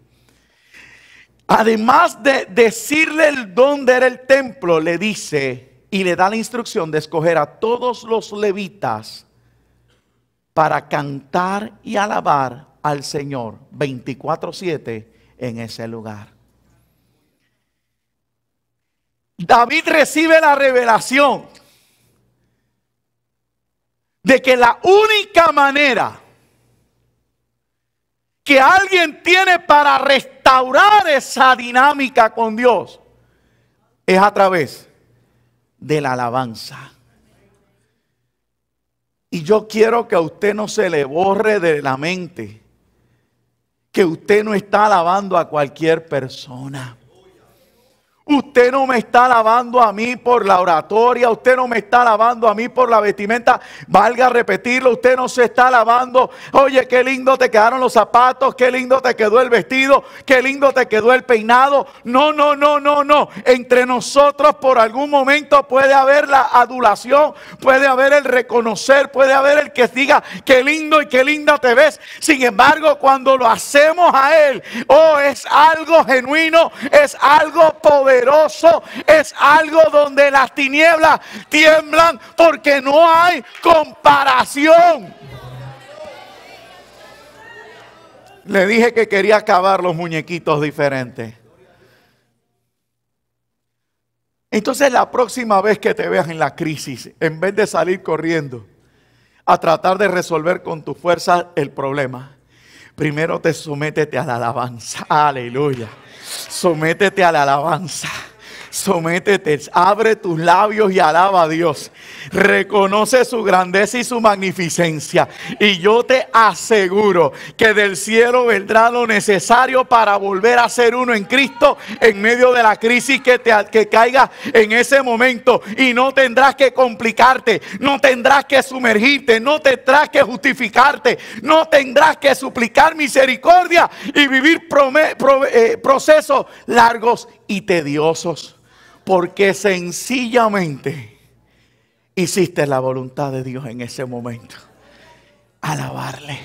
Además de decirle dónde era el templo, le dice y le da la instrucción de escoger a todos los levitas para cantar y alabar al Señor 24/7 en ese lugar. David recibe la revelación de que la única manera que alguien tiene para restaurar esa dinámica con Dios es a través de la alabanza. Y yo quiero que a usted no se le borre de la mente que usted no está alabando a cualquier persona. Usted no me está lavando a mí por la oratoria, usted no me está lavando a mí por la vestimenta. Valga repetirlo, usted no se está lavando Oye, qué lindo te quedaron los zapatos, qué lindo te quedó el vestido, qué lindo te quedó el peinado. No, no, no, no, no. Entre nosotros por algún momento puede haber la adulación, puede haber el reconocer, puede haber el que diga qué lindo y qué linda te ves. Sin embargo, cuando lo hacemos a Él, oh, es algo genuino, es algo poderoso es algo donde las tinieblas tiemblan porque no hay comparación. Le dije que quería acabar los muñequitos diferentes. Entonces la próxima vez que te veas en la crisis, en vez de salir corriendo a tratar de resolver con tu fuerza el problema, primero te sumétete a la alabanza. Aleluya. Sométete a la alabanza. Sométete, abre tus labios y alaba a Dios. Reconoce su grandeza y su magnificencia. Y yo te aseguro que del cielo vendrá lo necesario para volver a ser uno en Cristo en medio de la crisis que, te, que caiga en ese momento. Y no tendrás que complicarte, no tendrás que sumergirte, no tendrás que justificarte, no tendrás que suplicar misericordia y vivir eh, procesos largos y tediosos. Porque sencillamente hiciste la voluntad de Dios en ese momento. Alabarle.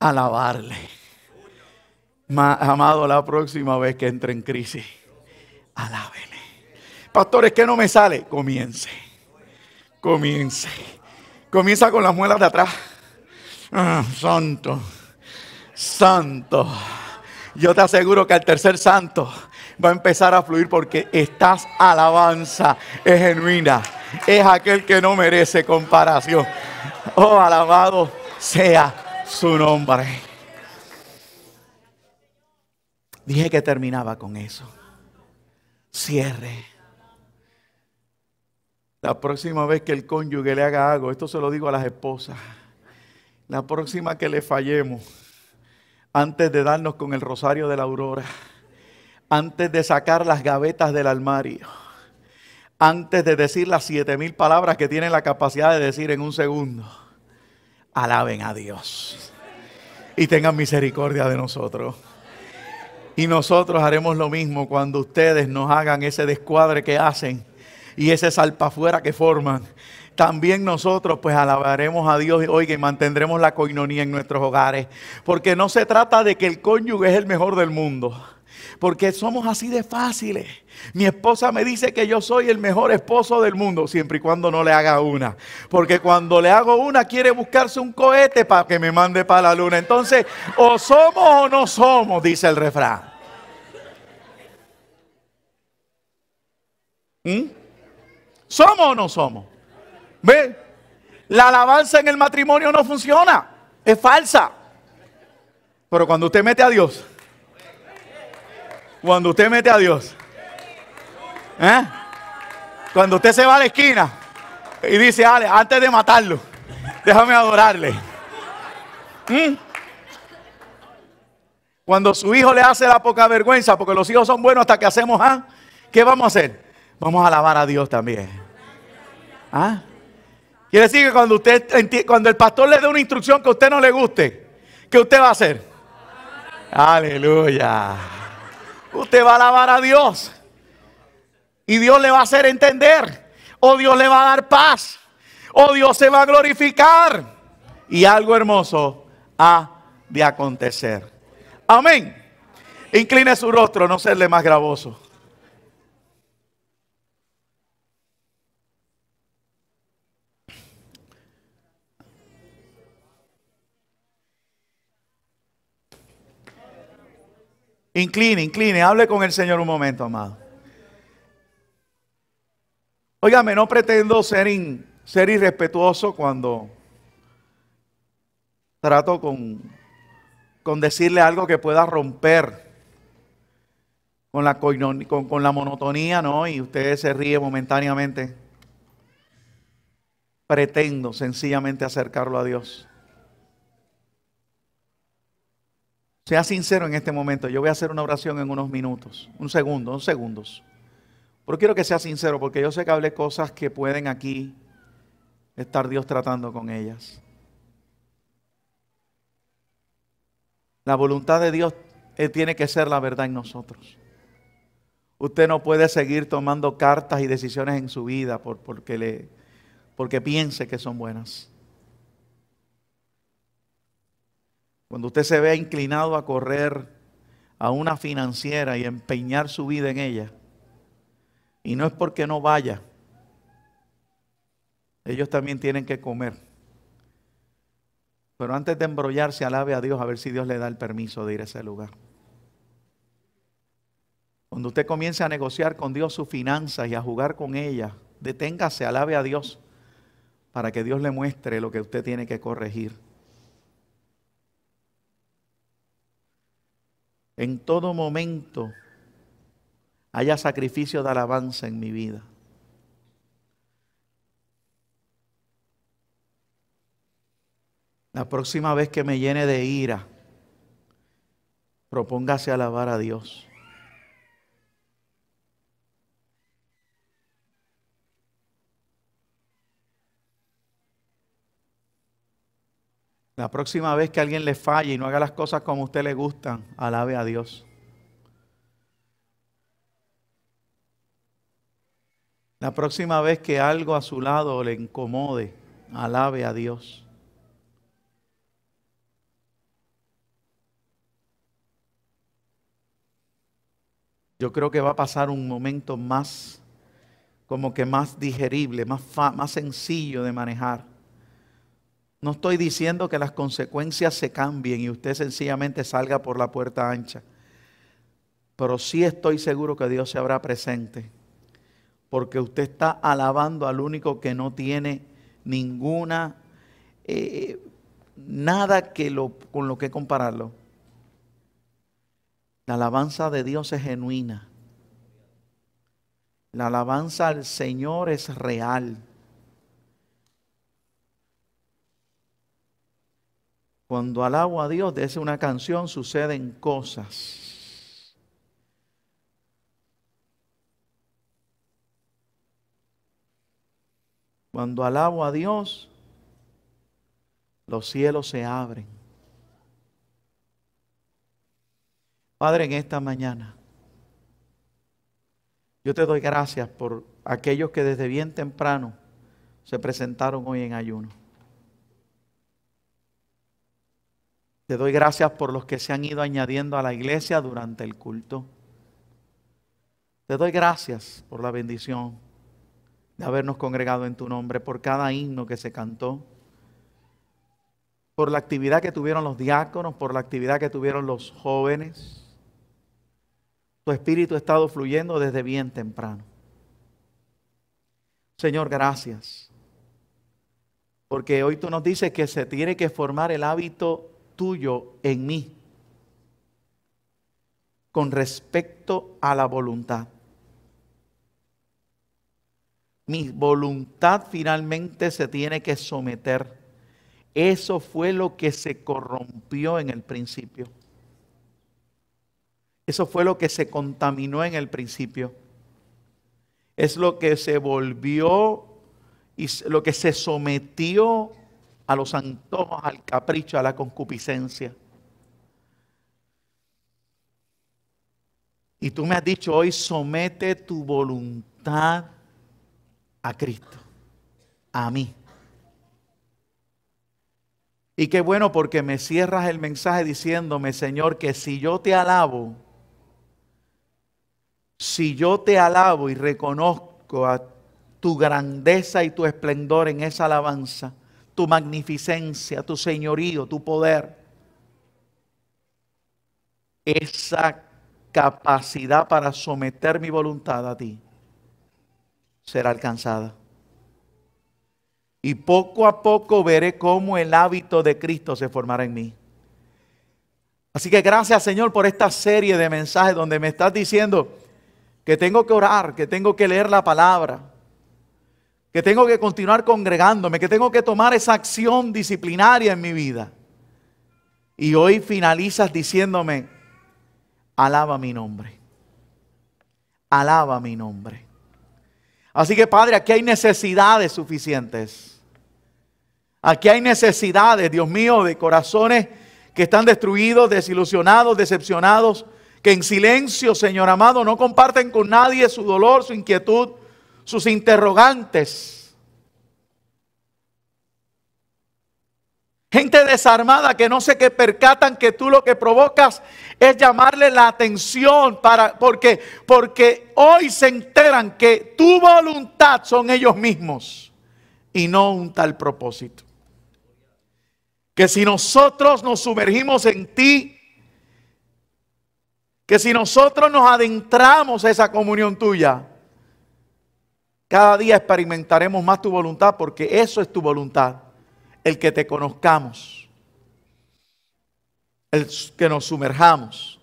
Alabarle. amado, la próxima vez que entre en crisis, alábele. Pastores, que no me sale? Comience. Comience. Comienza con las muelas de atrás. Ah, santo. Santo. Yo te aseguro que al tercer santo va a empezar a fluir porque estás alabanza es genuina. Es aquel que no merece comparación. Oh, alabado sea su nombre. Dije que terminaba con eso. Cierre. La próxima vez que el cónyuge le haga algo, esto se lo digo a las esposas, la próxima que le fallemos, antes de darnos con el rosario de la aurora, antes de sacar las gavetas del armario, antes de decir las siete mil palabras que tienen la capacidad de decir en un segundo. Alaben a Dios y tengan misericordia de nosotros. Y nosotros haremos lo mismo cuando ustedes nos hagan ese descuadre que hacen y ese salpafuera que forman. También nosotros pues alabaremos a Dios y oigan mantendremos la coinonía en nuestros hogares. Porque no se trata de que el cónyuge es el mejor del mundo. Porque somos así de fáciles. Mi esposa me dice que yo soy el mejor esposo del mundo, siempre y cuando no le haga una. Porque cuando le hago una, quiere buscarse un cohete para que me mande para la luna. Entonces, o somos o no somos, dice el refrán. ¿Mm? ¿Somos o no somos? ¿Ve? La alabanza en el matrimonio no funciona, es falsa. Pero cuando usted mete a Dios, cuando usted mete a Dios. ¿eh? Cuando usted se va a la esquina y dice, Ale, antes de matarlo, déjame adorarle. ¿Mm? Cuando su hijo le hace la poca vergüenza, porque los hijos son buenos hasta que hacemos, ¿ah? ¿qué vamos a hacer? Vamos a alabar a Dios también. ¿Ah? Quiere decir que cuando, usted, cuando el pastor le dé una instrucción que a usted no le guste, ¿qué usted va a hacer? Aleluya. Usted va a alabar a Dios. Y Dios le va a hacer entender. O Dios le va a dar paz. O Dios se va a glorificar. Y algo hermoso ha de acontecer. Amén. Incline su rostro, no serle más gravoso. Incline, incline, hable con el Señor un momento, amado. Óigame, no pretendo ser, ser irrespetuoso cuando trato con, decirle algo que pueda romper con la, con, con la monotonía, ¿no? Y usted se ríe momentáneamente. Pretendo sencillamente acercarlo a Dios. Sea sincero en este momento. Yo voy a hacer una oración en unos minutos, un segundo, unos segundos. Pero quiero que sea sincero porque yo sé que hablé cosas que pueden aquí estar Dios tratando con ellas. La voluntad de Dios eh, tiene que ser la verdad en nosotros. Usted no puede seguir tomando cartas y decisiones en su vida porque, le, porque piense que son buenas. Cuando usted se vea inclinado a correr a una financiera y empeñar su vida en ella, y no es porque no vaya, ellos también tienen que comer. Pero antes de embrollarse, alabe a Dios a ver si Dios le da el permiso de ir a ese lugar. Cuando usted comience a negociar con Dios sus finanzas y a jugar con ellas, deténgase, alabe a Dios, para que Dios le muestre lo que usted tiene que corregir. en todo momento haya sacrificio de alabanza en mi vida. La próxima vez que me llene de ira, propóngase alabar a Dios. La próxima vez que alguien le falle y no haga las cosas como a usted le gustan, alabe a Dios. La próxima vez que algo a su lado le incomode, alabe a Dios. Yo creo que va a pasar un momento más, como que más digerible, más, más sencillo de manejar. No estoy diciendo que las consecuencias se cambien y usted sencillamente salga por la puerta ancha. Pero sí estoy seguro que Dios se habrá presente. Porque usted está alabando al único que no tiene ninguna, eh, nada que lo, con lo que compararlo. La alabanza de Dios es genuina. La alabanza al Señor es real. Cuando alabo a Dios, desde una canción suceden cosas. Cuando alabo a Dios, los cielos se abren. Padre, en esta mañana, yo te doy gracias por aquellos que desde bien temprano se presentaron hoy en ayuno. Te doy gracias por los que se han ido añadiendo a la iglesia durante el culto. Te doy gracias por la bendición de habernos congregado en tu nombre, por cada himno que se cantó, por la actividad que tuvieron los diáconos, por la actividad que tuvieron los jóvenes. Tu espíritu ha estado fluyendo desde bien temprano. Señor, gracias. Porque hoy tú nos dices que se tiene que formar el hábito tuyo en mí con respecto a la voluntad. Mi voluntad finalmente se tiene que someter. Eso fue lo que se corrompió en el principio. Eso fue lo que se contaminó en el principio. Es lo que se volvió y lo que se sometió a los antojos, al capricho, a la concupiscencia. Y tú me has dicho hoy, somete tu voluntad a Cristo, a mí. Y qué bueno porque me cierras el mensaje diciéndome, Señor, que si yo te alabo, si yo te alabo y reconozco a tu grandeza y tu esplendor en esa alabanza, tu magnificencia, tu señorío, tu poder. Esa capacidad para someter mi voluntad a ti será alcanzada. Y poco a poco veré cómo el hábito de Cristo se formará en mí. Así que gracias Señor por esta serie de mensajes donde me estás diciendo que tengo que orar, que tengo que leer la palabra, que tengo que continuar congregándome, que tengo que tomar esa acción disciplinaria en mi vida. Y hoy finalizas diciéndome, alaba mi nombre, alaba mi nombre. Así que Padre, aquí hay necesidades suficientes. Aquí hay necesidades, Dios mío, de corazones que están destruidos, desilusionados, decepcionados, que en silencio, Señor amado, no comparten con nadie su dolor, su inquietud, sus interrogantes. Gente desarmada que no sé qué percatan que tú lo que provocas es llamarle la atención para porque porque hoy se enteran que tu voluntad son ellos mismos y no un tal propósito. Que si nosotros nos sumergimos en ti, que si nosotros nos adentramos a esa comunión tuya, cada día experimentaremos más tu voluntad porque eso es tu voluntad, el que te conozcamos, el que nos sumerjamos,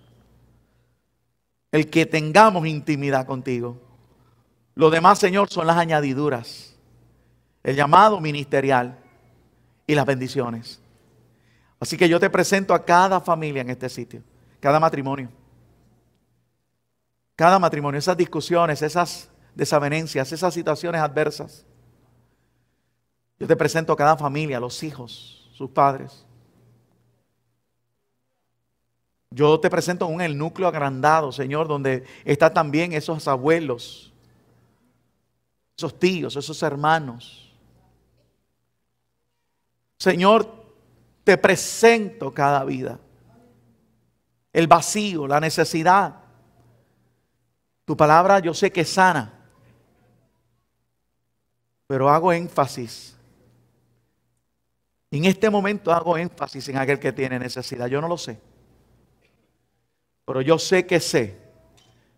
el que tengamos intimidad contigo. Lo demás, Señor, son las añadiduras, el llamado ministerial y las bendiciones. Así que yo te presento a cada familia en este sitio, cada matrimonio, cada matrimonio, esas discusiones, esas desavenencias, esas situaciones adversas. Yo te presento a cada familia, los hijos, sus padres. Yo te presento en el núcleo agrandado, Señor, donde están también esos abuelos, esos tíos, esos hermanos. Señor, te presento cada vida. El vacío, la necesidad. Tu palabra yo sé que sana. Pero hago énfasis. En este momento hago énfasis en aquel que tiene necesidad. Yo no lo sé. Pero yo sé que sé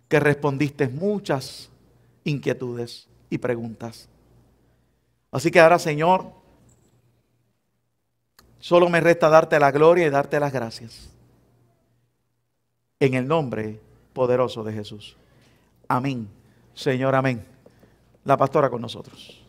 que respondiste muchas inquietudes y preguntas. Así que ahora, Señor, solo me resta darte la gloria y darte las gracias. En el nombre poderoso de Jesús. Amén. Señor, amén. La pastora con nosotros.